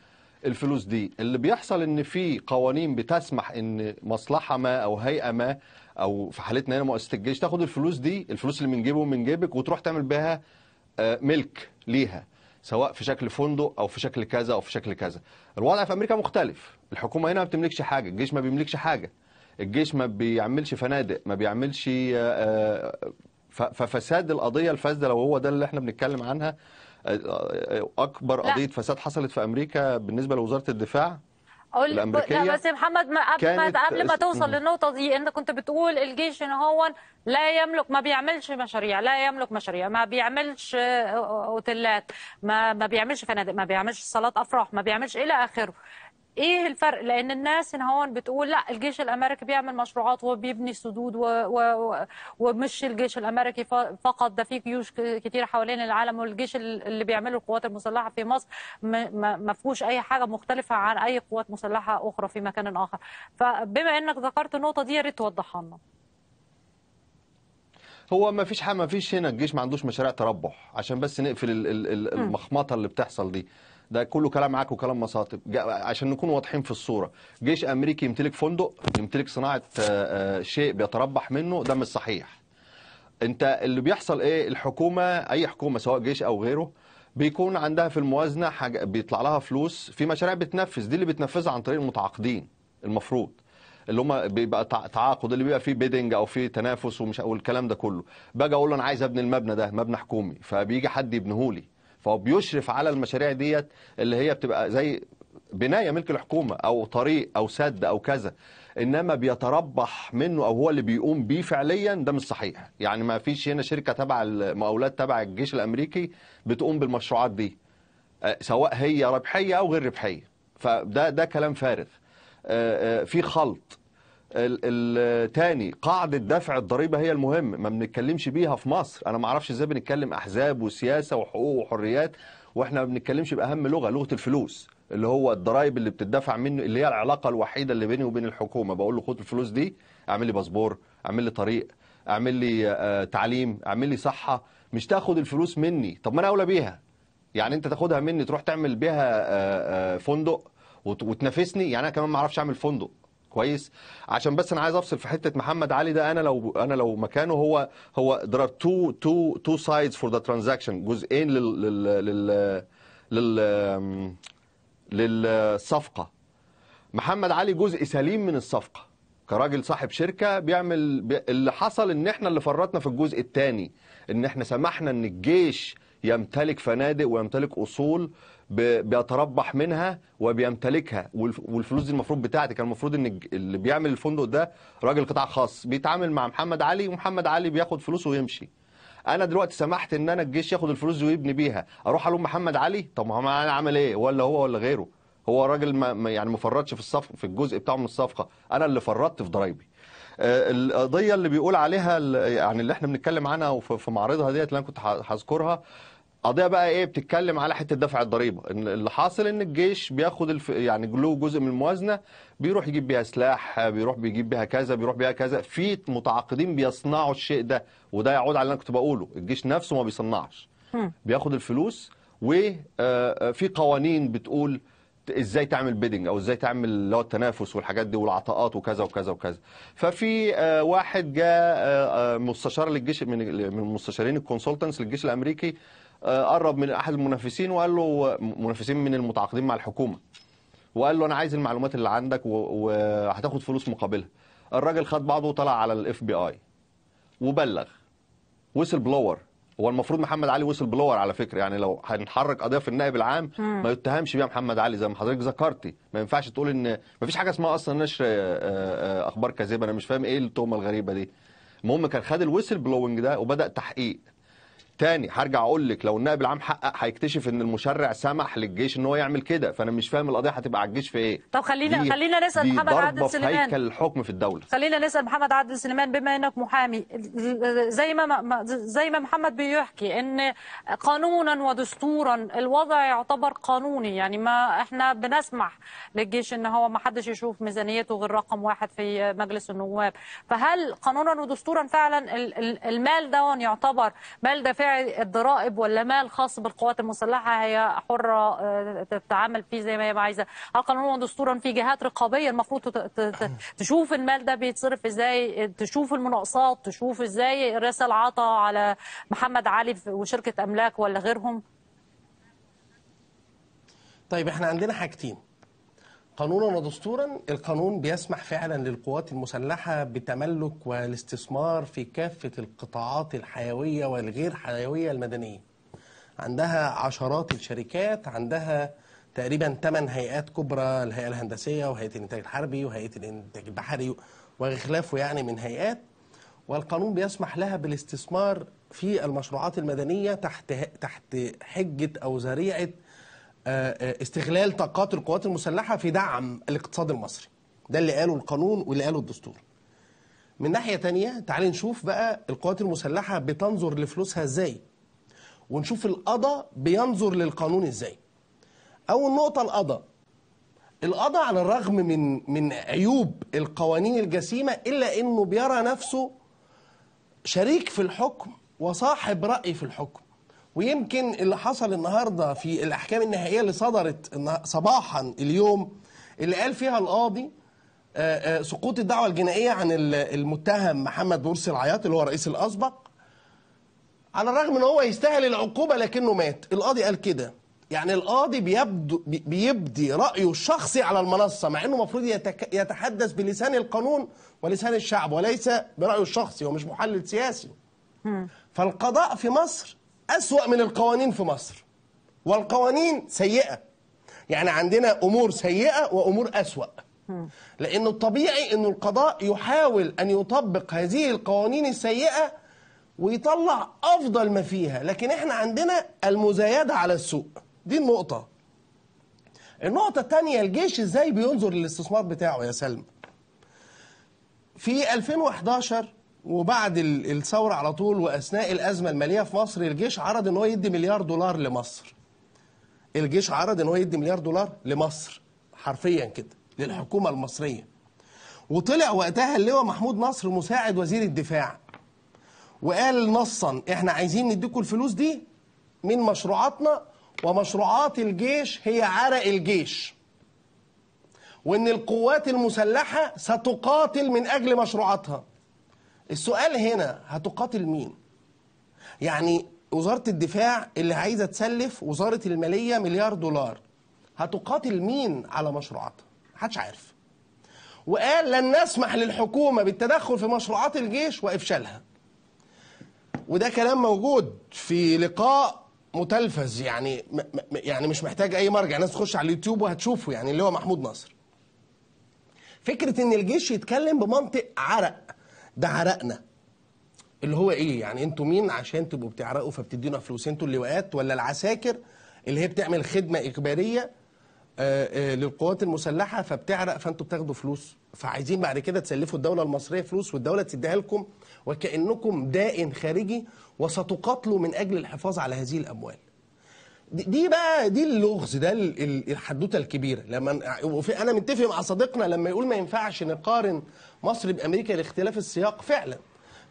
[SPEAKER 6] الفلوس دي اللي بيحصل ان في قوانين بتسمح ان مصلحه ما او هيئه ما او في حالتنا هنا مؤسسه الجيش تاخد الفلوس دي الفلوس اللي من جيبه ومن جيبك وتروح تعمل بها آه، ملك ليها سواء في شكل فندق او في شكل كذا او في شكل كذا الوضع في امريكا مختلف الحكومه هنا ما بتملكش حاجه الجيش ما بيملكش حاجه الجيش ما بيعملش فنادق ما بيعملش آه، آه، ففساد القضيه الفاسده لو هو ده اللي احنا بنتكلم عنها اكبر قضيه فساد حصلت في امريكا بالنسبه لوزاره الدفاع
[SPEAKER 1] الامريكيه بس محمد ما قبل ما قبل ما توصل للنقطه دي انت كنت بتقول الجيش ان هو لا يملك ما بيعملش مشاريع لا يملك مشاريع ما بيعملش آه، اوتيلات ما ما بيعملش فنادق ما بيعملش صالات افراح ما بيعملش الى اخره ايه الفرق لان الناس هنا هون بتقول لا الجيش الامريكي بيعمل مشروعات وبيبني سدود و... و... ومش الجيش الامريكي فقط ده في جيوش كتير حوالين العالم والجيش اللي بيعمله القوات المسلحه في مصر ما م... فيهوش اي حاجه مختلفه عن اي قوات مسلحه اخرى في مكان اخر فبما انك ذكرت النقطه دي يا ريت توضحها لنا
[SPEAKER 6] هو ما فيش ما فيش هنا الجيش ما عندوش مشاريع تربح عشان بس نقفل المخمطه اللي بتحصل دي ده كله كلام معاك وكلام مصاطب عشان نكون واضحين في الصوره جيش امريكي يمتلك فندق يمتلك صناعه آه، آه، شيء بيتربح منه ده مش صحيح انت اللي بيحصل ايه الحكومه اي حكومه سواء جيش او غيره بيكون عندها في الموازنه حاجه بيطلع لها فلوس في مشاريع بتنفذ دي اللي بتنفذها عن طريق المتعاقدين المفروض اللي هم بيبقى تعاقد اللي بيبقى فيه بيدنج او فيه تنافس ومش والكلام ده كله باجي اقول له انا عايز ابني المبنى ده مبنى حكومي فبيجي حد يبنيهولي فهو بيشرف على المشاريع ديت اللي هي بتبقى زي بنايه ملك الحكومه او طريق او سد او كذا انما بيتربح منه او هو اللي بيقوم بيه فعليا ده مش صحيح يعني ما فيش هنا شركه تبع المقاولات تبع الجيش الامريكي بتقوم بالمشروعات دي آه، سواء هي ربحيه او غير ربحيه فده ده كلام فارغ آه، آه، في خلط تاني قاعدة دفع الضريبة هي المهم ما بنتكلمش بيها في مصر أنا ما أعرفش إزاي بنتكلم أحزاب وسياسة وحقوق وحريات وإحنا ما بنتكلمش بأهم لغة لغة الفلوس اللي هو الضرايب اللي بتدفع منه اللي هي العلاقة الوحيدة اللي بيني وبين الحكومة بقول له خد الفلوس دي أعمل لي باسبور أعمل لي طريق أعمل لي آه، آه، تعليم أعمل لي صحة مش تاخد الفلوس مني طب ما أنا أولى بيها يعني أنت تاخدها مني تروح تعمل بيها آه، فندق وتنافسني يعني أنا كمان ما أعرفش أعمل فندق كويس عشان بس انا عايز افصل في حته محمد علي ده انا لو انا لو مكانه هو هو there are two two two sides for the transaction جزئين لل لل لل للصفقه محمد علي جزء سليم من الصفقه كراجل صاحب شركه بيعمل بي... اللي حصل ان احنا اللي فرطنا في الجزء الثاني ان احنا سمحنا ان الجيش يمتلك فنادق ويمتلك اصول بيتربح منها وبيمتلكها والفلوس دي المفروض بتاعتي كان المفروض ان اللي بيعمل الفندق ده راجل قطاع خاص بيتعامل مع محمد علي ومحمد علي بياخد فلوسه ويمشي انا دلوقتي سمحت ان انا الجيش ياخد الفلوس دي ويبني بيها اروح الوم محمد علي طب ما هو انا عامل ايه ولا هو ولا غيره هو راجل ما يعني ما فرطش في الصف في الجزء بتاعه من الصفقه انا اللي فرطت في ضرايبي آه، القضيه اللي بيقول عليها يعني اللي احنا بنتكلم عنها وفي معرضها ديت اللي انا كنت هذكرها قضيه بقى ايه بتتكلم على حته دفع الضريبه اللي حاصل ان الجيش بياخد الف... يعني له جزء من الموازنه بيروح يجيب بيها سلاح بيروح بيجيب بيها كذا بيروح بيها كذا في متعاقدين بيصنعوا الشيء ده وده يعود على اللي انا كنت بقوله الجيش نفسه ما بيصنعش بياخد الفلوس وفي آه، آه، قوانين بتقول ازاي تعمل بيدنج او ازاي تعمل اللي هو التنافس والحاجات دي والعطاءات وكذا وكذا وكذا ففي آه، واحد جاء مستشار للجيش من المستشارين الكونسلتنس للجيش الامريكي آه، قرب من احد المنافسين وقال له منافسين من المتعاقدين مع الحكومه وقال له انا عايز المعلومات اللي عندك وهتاخد فلوس مقابلها الراجل خد بعضه وطلع على الاف بي اي وبلغ ويسل بلور هو المفروض محمد علي ويسل بلور على فكره يعني لو هنحرك قضيه في النائب العام ما يتهمش بيها محمد علي زي ما حضرتك ذكرتي ما ينفعش تقول ان ما فيش حاجه اسمها اصلا نشر آه، آه، اخبار كاذبه انا مش فاهم ايه التهمه الغريبه دي المهم كان خد الويسل بلوينج ده وبدا تحقيق تاني هرجع اقول لك لو النائب العام حقق هيكتشف ان المشرع سمح للجيش ان هو يعمل كده فانا مش فاهم القضيه هتبقى على الجيش في ايه طب خلينا دي خلينا نسال دي محمد عادل سليمان هيكل الحكم في الدوله
[SPEAKER 1] خلينا نسال محمد عادل سليمان بما انك محامي زي ما زي ما محمد بيحكي ان قانونا ودستورا الوضع يعتبر قانوني يعني ما احنا بنسمح للجيش ان هو ما حدش يشوف ميزانيته غير رقم واحد في مجلس النواب فهل قانونا ودستورا فعلا المال ده يعتبر مال دافع الضرائب ولا مال الخاص بالقوات المسلحه هي حره آه، تتعامل فيه زي ما هي عايزه هل ودستورا في جهات رقابيه المفروض تشوف المال ده بيتصرف ازاي تشوف المناقصات تشوف ازاي الرئاسه العطا على محمد علي وشركه املاك ولا غيرهم
[SPEAKER 5] طيب احنا عندنا حاجتين قانونا ودستورا القانون بيسمح فعلا للقوات المسلحة بتملك والاستثمار في كافة القطاعات الحيوية والغير حيوية المدنية عندها عشرات الشركات عندها تقريبا 8 هيئات كبرى الهيئة الهندسية وهيئة الإنتاج الحربي وهيئة الإنتاج البحري وخلافه يعني من هيئات والقانون بيسمح لها بالاستثمار في المشروعات المدنية تحت تحت حجة أو ذريعة آه، آه، استغلال طاقات القوات المسلحة في دعم الاقتصاد المصري ده اللي قاله القانون واللي قاله الدستور من ناحية تانية تعالي نشوف بقى القوات المسلحة بتنظر لفلوسها ازاي ونشوف القضاء بينظر للقانون ازاي أول نقطة القضاء القضاء على الرغم من من عيوب القوانين الجسيمة إلا إنه بيرى نفسه شريك في الحكم وصاحب رأي في الحكم ويمكن اللي حصل النهارده في الاحكام النهائيه اللي صدرت صباحا اليوم اللي قال فيها القاضي سقوط الدعوه الجنائيه عن المتهم محمد مرسي العياط اللي هو رئيس الاسبق على الرغم ان هو يستاهل العقوبه لكنه مات القاضي قال كده يعني القاضي بيبدو بيبدي رايه الشخصي على المنصه مع انه المفروض يتحدث بلسان القانون ولسان الشعب وليس برايه الشخصي هو مش محلل سياسي فالقضاء في مصر أسوأ من القوانين في مصر والقوانين سيئة يعني عندنا أمور سيئة وأمور أسوأ لأنه الطبيعي أن القضاء يحاول أن يطبق هذه القوانين السيئة ويطلع أفضل ما فيها لكن إحنا عندنا المزايدة على السوق دي النقطة النقطة الثانية الجيش إزاي بينظر للاستثمار بتاعه يا سلمى في 2011 وبعد الثوره على طول واثناء الازمه الماليه في مصر الجيش عرض ان هو يدي مليار دولار لمصر الجيش عرض ان هو يدي مليار دولار لمصر حرفيا كده للحكومه المصريه وطلع وقتها اللواء محمود نصر مساعد وزير الدفاع وقال نصا احنا عايزين نديكم الفلوس دي من مشروعاتنا ومشروعات الجيش هي عرق الجيش وان القوات المسلحه ستقاتل من اجل مشروعاتها السؤال هنا هتقاتل مين يعني وزارة الدفاع اللي عايزة تسلف وزارة المالية مليار دولار هتقاتل مين على مشروعاتها محدش عارف وقال لن نسمح للحكومة بالتدخل في مشروعات الجيش وإفشالها وده كلام موجود في لقاء متلفز يعني يعني مش محتاج اي مرجع الناس تخش على اليوتيوب وهتشوفه يعني اللي هو محمود نصر فكره ان الجيش يتكلم بمنطق عرق ده عرقنا اللي هو ايه يعني انتوا مين عشان تبقوا بتعرقوا فبتدينا فلوس انتوا اللواءات ولا العساكر اللي هي بتعمل خدمه اجباريه آه، آه، للقوات المسلحه فبتعرق فانتوا بتاخدوا فلوس فعايزين بعد كده تسلفوا الدوله المصريه فلوس والدوله تديها لكم وكانكم دائن خارجي وستقاتلوا من اجل الحفاظ على هذه الاموال دي بقى دي اللغز ده الحدوته الكبيره لما انا متفق مع صديقنا لما يقول ما ينفعش نقارن مصر بامريكا لاختلاف السياق فعلا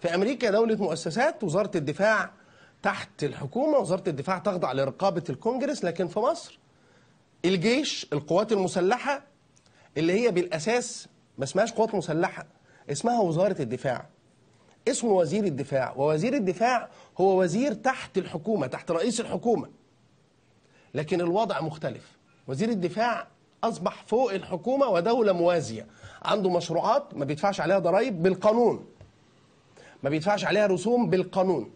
[SPEAKER 5] في امريكا دوله مؤسسات وزاره الدفاع تحت الحكومه وزاره الدفاع تخضع لرقابه الكونجرس لكن في مصر الجيش القوات المسلحه اللي هي بالاساس ما اسمهاش قوات مسلحه اسمها وزاره الدفاع اسمه وزير الدفاع ووزير الدفاع هو وزير تحت الحكومه تحت رئيس الحكومه لكن الوضع مختلف وزير الدفاع اصبح فوق الحكومه ودوله موازيه عنده مشروعات ما بيدفعش عليها ضرائب بالقانون ما بيدفعش عليها رسوم بالقانون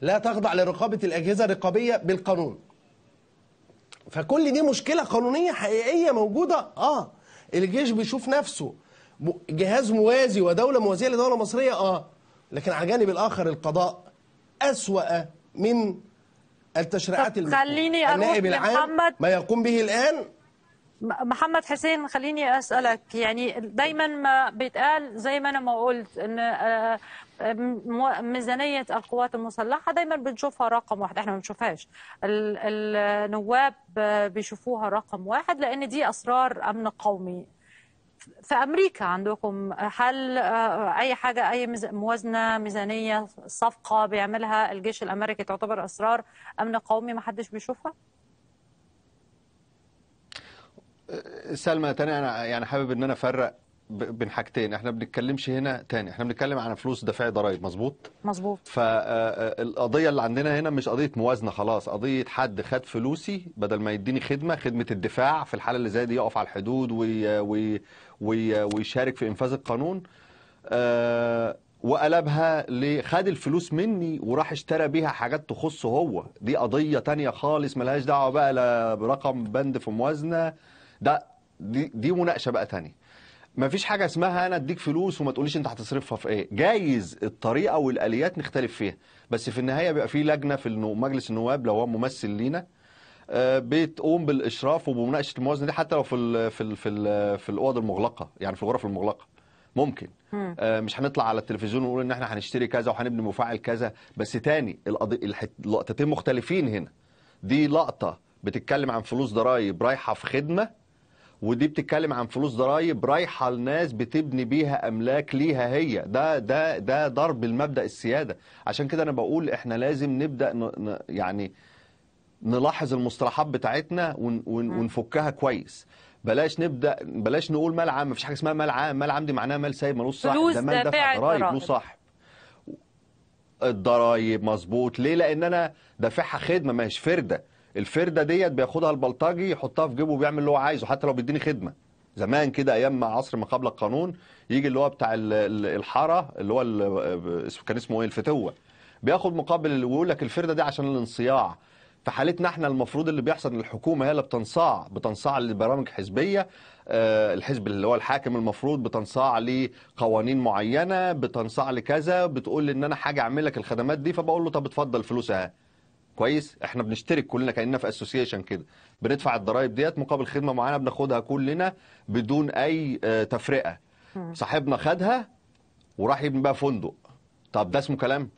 [SPEAKER 5] لا تخضع لرقابه الاجهزه الرقابيه بالقانون فكل دي مشكله قانونيه حقيقيه موجوده اه الجيش بيشوف نفسه جهاز موازي ودوله موازيه لدوله مصريه اه لكن على الجانب الاخر القضاء اسوا من التشريعات خليني النائب العام محمد ما يقوم به الآن
[SPEAKER 1] محمد حسين خليني اسالك يعني دايما ما بيتقال زي ما انا ما قلت ان آه، ميزانيه القوات المسلحه دايما بنشوفها رقم واحد احنا ما بنشوفهاش النواب بيشوفوها رقم واحد لان دي اسرار امن قومي في امريكا عندكم هل آه، اي حاجه اي موازنه ميزانيه صفقه بيعملها الجيش الامريكي تعتبر اسرار امن قومي ما حدش بيشوفها؟
[SPEAKER 6] أه، سلمى تاني انا يعني حابب ان انا افرق بين حاجتين احنا بنتكلمش هنا تاني احنا بنتكلم عن فلوس دفع ضرائب مظبوط مظبوط فالقضيه آه، آه، اللي عندنا هنا مش قضيه موازنه خلاص قضيه حد خد فلوسي بدل ما يديني خدمه خدمه الدفاع في الحاله اللي زي دي يقف على الحدود وي وي وي ويشارك في انفاذ القانون أه وقلبها لخد الفلوس مني وراح اشترى بيها حاجات تخصه هو دي قضيه تانية خالص ملهاش دعوه بقى لا برقم بند في موازنه ده دي, دي مناقشه بقى تانية ما فيش حاجه اسمها انا اديك فلوس وما تقوليش انت هتصرفها في ايه جايز الطريقه والاليات نختلف فيها بس في النهايه بيبقى في لجنه في مجلس النواب لو هو ممثل لينا آه، بتقوم بالاشراف وبمناقشه الموازنه دي حتى لو في الـ في الـ في الـ في الاوض المغلقه يعني في الغرف المغلقه ممكن مم. آه، مش هنطلع على التلفزيون ونقول ان احنا هنشتري كذا وهنبني مفاعل كذا بس تاني اللقطتين مختلفين هنا دي لقطه بتتكلم عن فلوس ضرايب رايحه في خدمه ودي بتتكلم عن فلوس ضرايب رايحه لناس بتبني بيها املاك ليها هي ده ده ده ضرب المبدا السياده عشان كده انا بقول احنا لازم نبدا ن... يعني نلاحظ المصطلحات بتاعتنا ون... ون... ونفكها كويس بلاش نبدا بلاش نقول مال عام مفيش حاجه اسمها مال عام مال عام دي معناها مال سايب مالوش صاحب ده مال دفع ضرايب له صاحب الضرايب مظبوط ليه لان انا دافعها خدمه ما هيش فرده الفرده ديت بياخدها البلطجي يحطها في جيبه وبيعمل اللي هو عايزه حتى لو بيديني خدمه زمان كده ايام ما عصر ما قبل القانون يجي اللي هو بتاع الحاره اللي هو كان اسمه ايه الفتوه بياخد مقابل ويقول لك الفرده دي عشان الانصياع في حالتنا احنا المفروض اللي بيحصل ان الحكومه هي اللي بتنصاع بتنصاع لبرامج حزبيه آه، الحزب اللي هو الحاكم المفروض بتنصاع لقوانين معينه بتنصاع لكذا بتقول ان انا حاجه اعمل لك الخدمات دي فبقول له طب اتفضل فلوس كويس احنا بنشترك كلنا كاننا في اسوسيشن كده بندفع الضرايب ديت مقابل خدمه معينه بناخدها كلنا بدون اي آه، تفرقه صاحبنا خدها وراح يبني بقى فندق طب ده اسمه كلام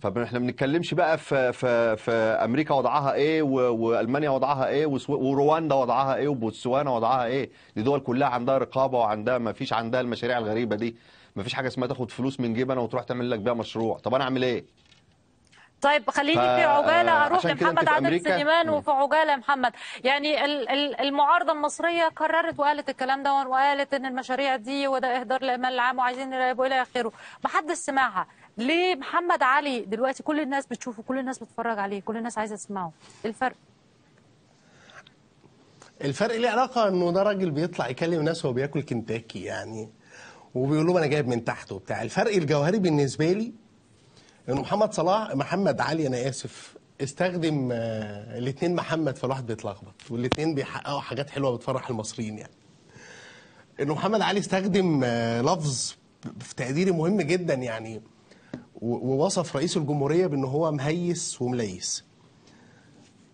[SPEAKER 6] فاحنا ما بنتكلمش بقى في في في امريكا وضعها ايه والمانيا وضعها ايه ورواندا وضعها ايه وبوتسوانا وضعها ايه دي دول كلها عندها رقابه وعندها ما فيش عندها المشاريع الغريبه دي ما فيش حاجه اسمها تاخد فلوس من جيب انا وتروح تعمل لك بيها مشروع طب انا اعمل ايه
[SPEAKER 1] طيب خليني في عجاله آه، اروح لمحمد عادل سليمان وفي عجاله محمد يعني المعارضه المصريه قررت وقالت الكلام ده وقالت ان المشاريع دي وده اهدار للامال العام وعايزين نراقبه الى اخره ما حدش سمعها ليه محمد علي دلوقتي كل الناس بتشوفه كل الناس بتتفرج عليه كل الناس عايزه تسمعه إيه الفرق
[SPEAKER 5] الفرق ليه علاقه انه ده راجل بيطلع يكلم ناس وهو بياكل كنتاكي يعني وبيقول لهم انا جايب من تحت وبتاع الفرق الجوهري بالنسبه لي انه محمد صلاح محمد علي أنا آسف استخدم آه، الاثنين محمد فالواحد بيتلخبط والاثنين بيحققوا حاجات حلوة بتفرح المصريين يعني إن محمد علي استخدم آه، لفظ في تقديري مهم جدا يعني ووصف رئيس الجمهورية بان هو مهيس ومليس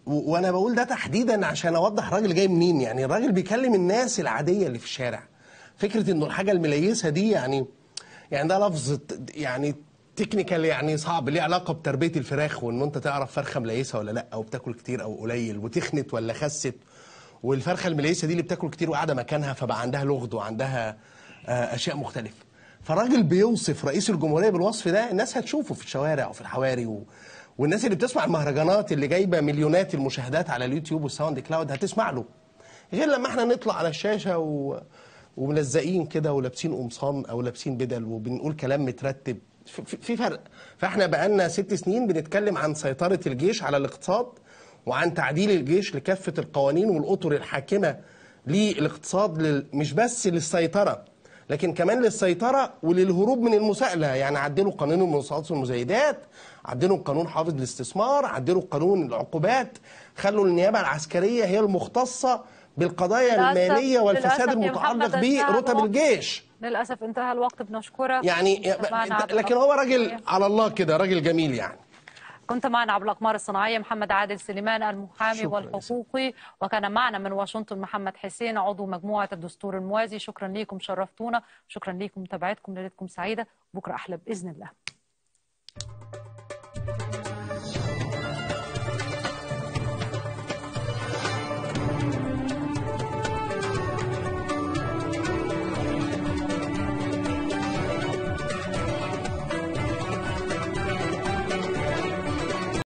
[SPEAKER 5] وانا بقول ده تحديدا عشان اوضح الراجل جاي منين يعني الراجل بيكلم الناس العاديه اللي في الشارع فكره انه الحاجه المليسه دي يعني يعني ده لفظ يعني تكنيكال يعني صعب ليه علاقه بتربيه الفراخ وان انت تعرف فرخه مليسه ولا لا او بتاكل كتير او قليل وتخنت ولا خست والفرخه المليسه دي اللي بتاكل كتير وقاعده مكانها فبقى عندها لغد وعندها آه، اشياء مختلفه فراجل بيوصف رئيس الجمهوريه بالوصف ده الناس هتشوفه في الشوارع وفي الحواري و... والناس اللي بتسمع المهرجانات اللي جايبه مليونات المشاهدات على اليوتيوب والساوند كلاود هتسمع له غير لما احنا نطلع على الشاشه و... وملزقين كده ولابسين قمصان او لابسين بدل وبنقول كلام مترتب في فرق فاحنا بقالنا ست سنين بنتكلم عن سيطره الجيش على الاقتصاد وعن تعديل الجيش لكافه القوانين والاطر الحاكمه للاقتصاد مش بس للسيطره لكن كمان للسيطره وللهروب من المساءله يعني عدلوا قانون المنصات والمزايدات عدلوا قانون حافظ الاستثمار عدلوا قانون العقوبات خلوا النيابه العسكريه هي المختصه بالقضايا الماليه والفساد المتعلق برتب الجيش
[SPEAKER 1] للاسف انتهى الوقت بنشكرك يعني لكن هو راجل
[SPEAKER 5] على الله كده راجل جميل يعني
[SPEAKER 1] كنت معنا عبر الأقمار الصناعية محمد عادل سليمان المحامي والحقوقي وكان معنا من واشنطن محمد حسين عضو مجموعة الدستور الموازي شكرا ليكم شرفتونا شكرا ليكم متابعتكم ليلتكم سعيدة بكرة أحلى بإذن الله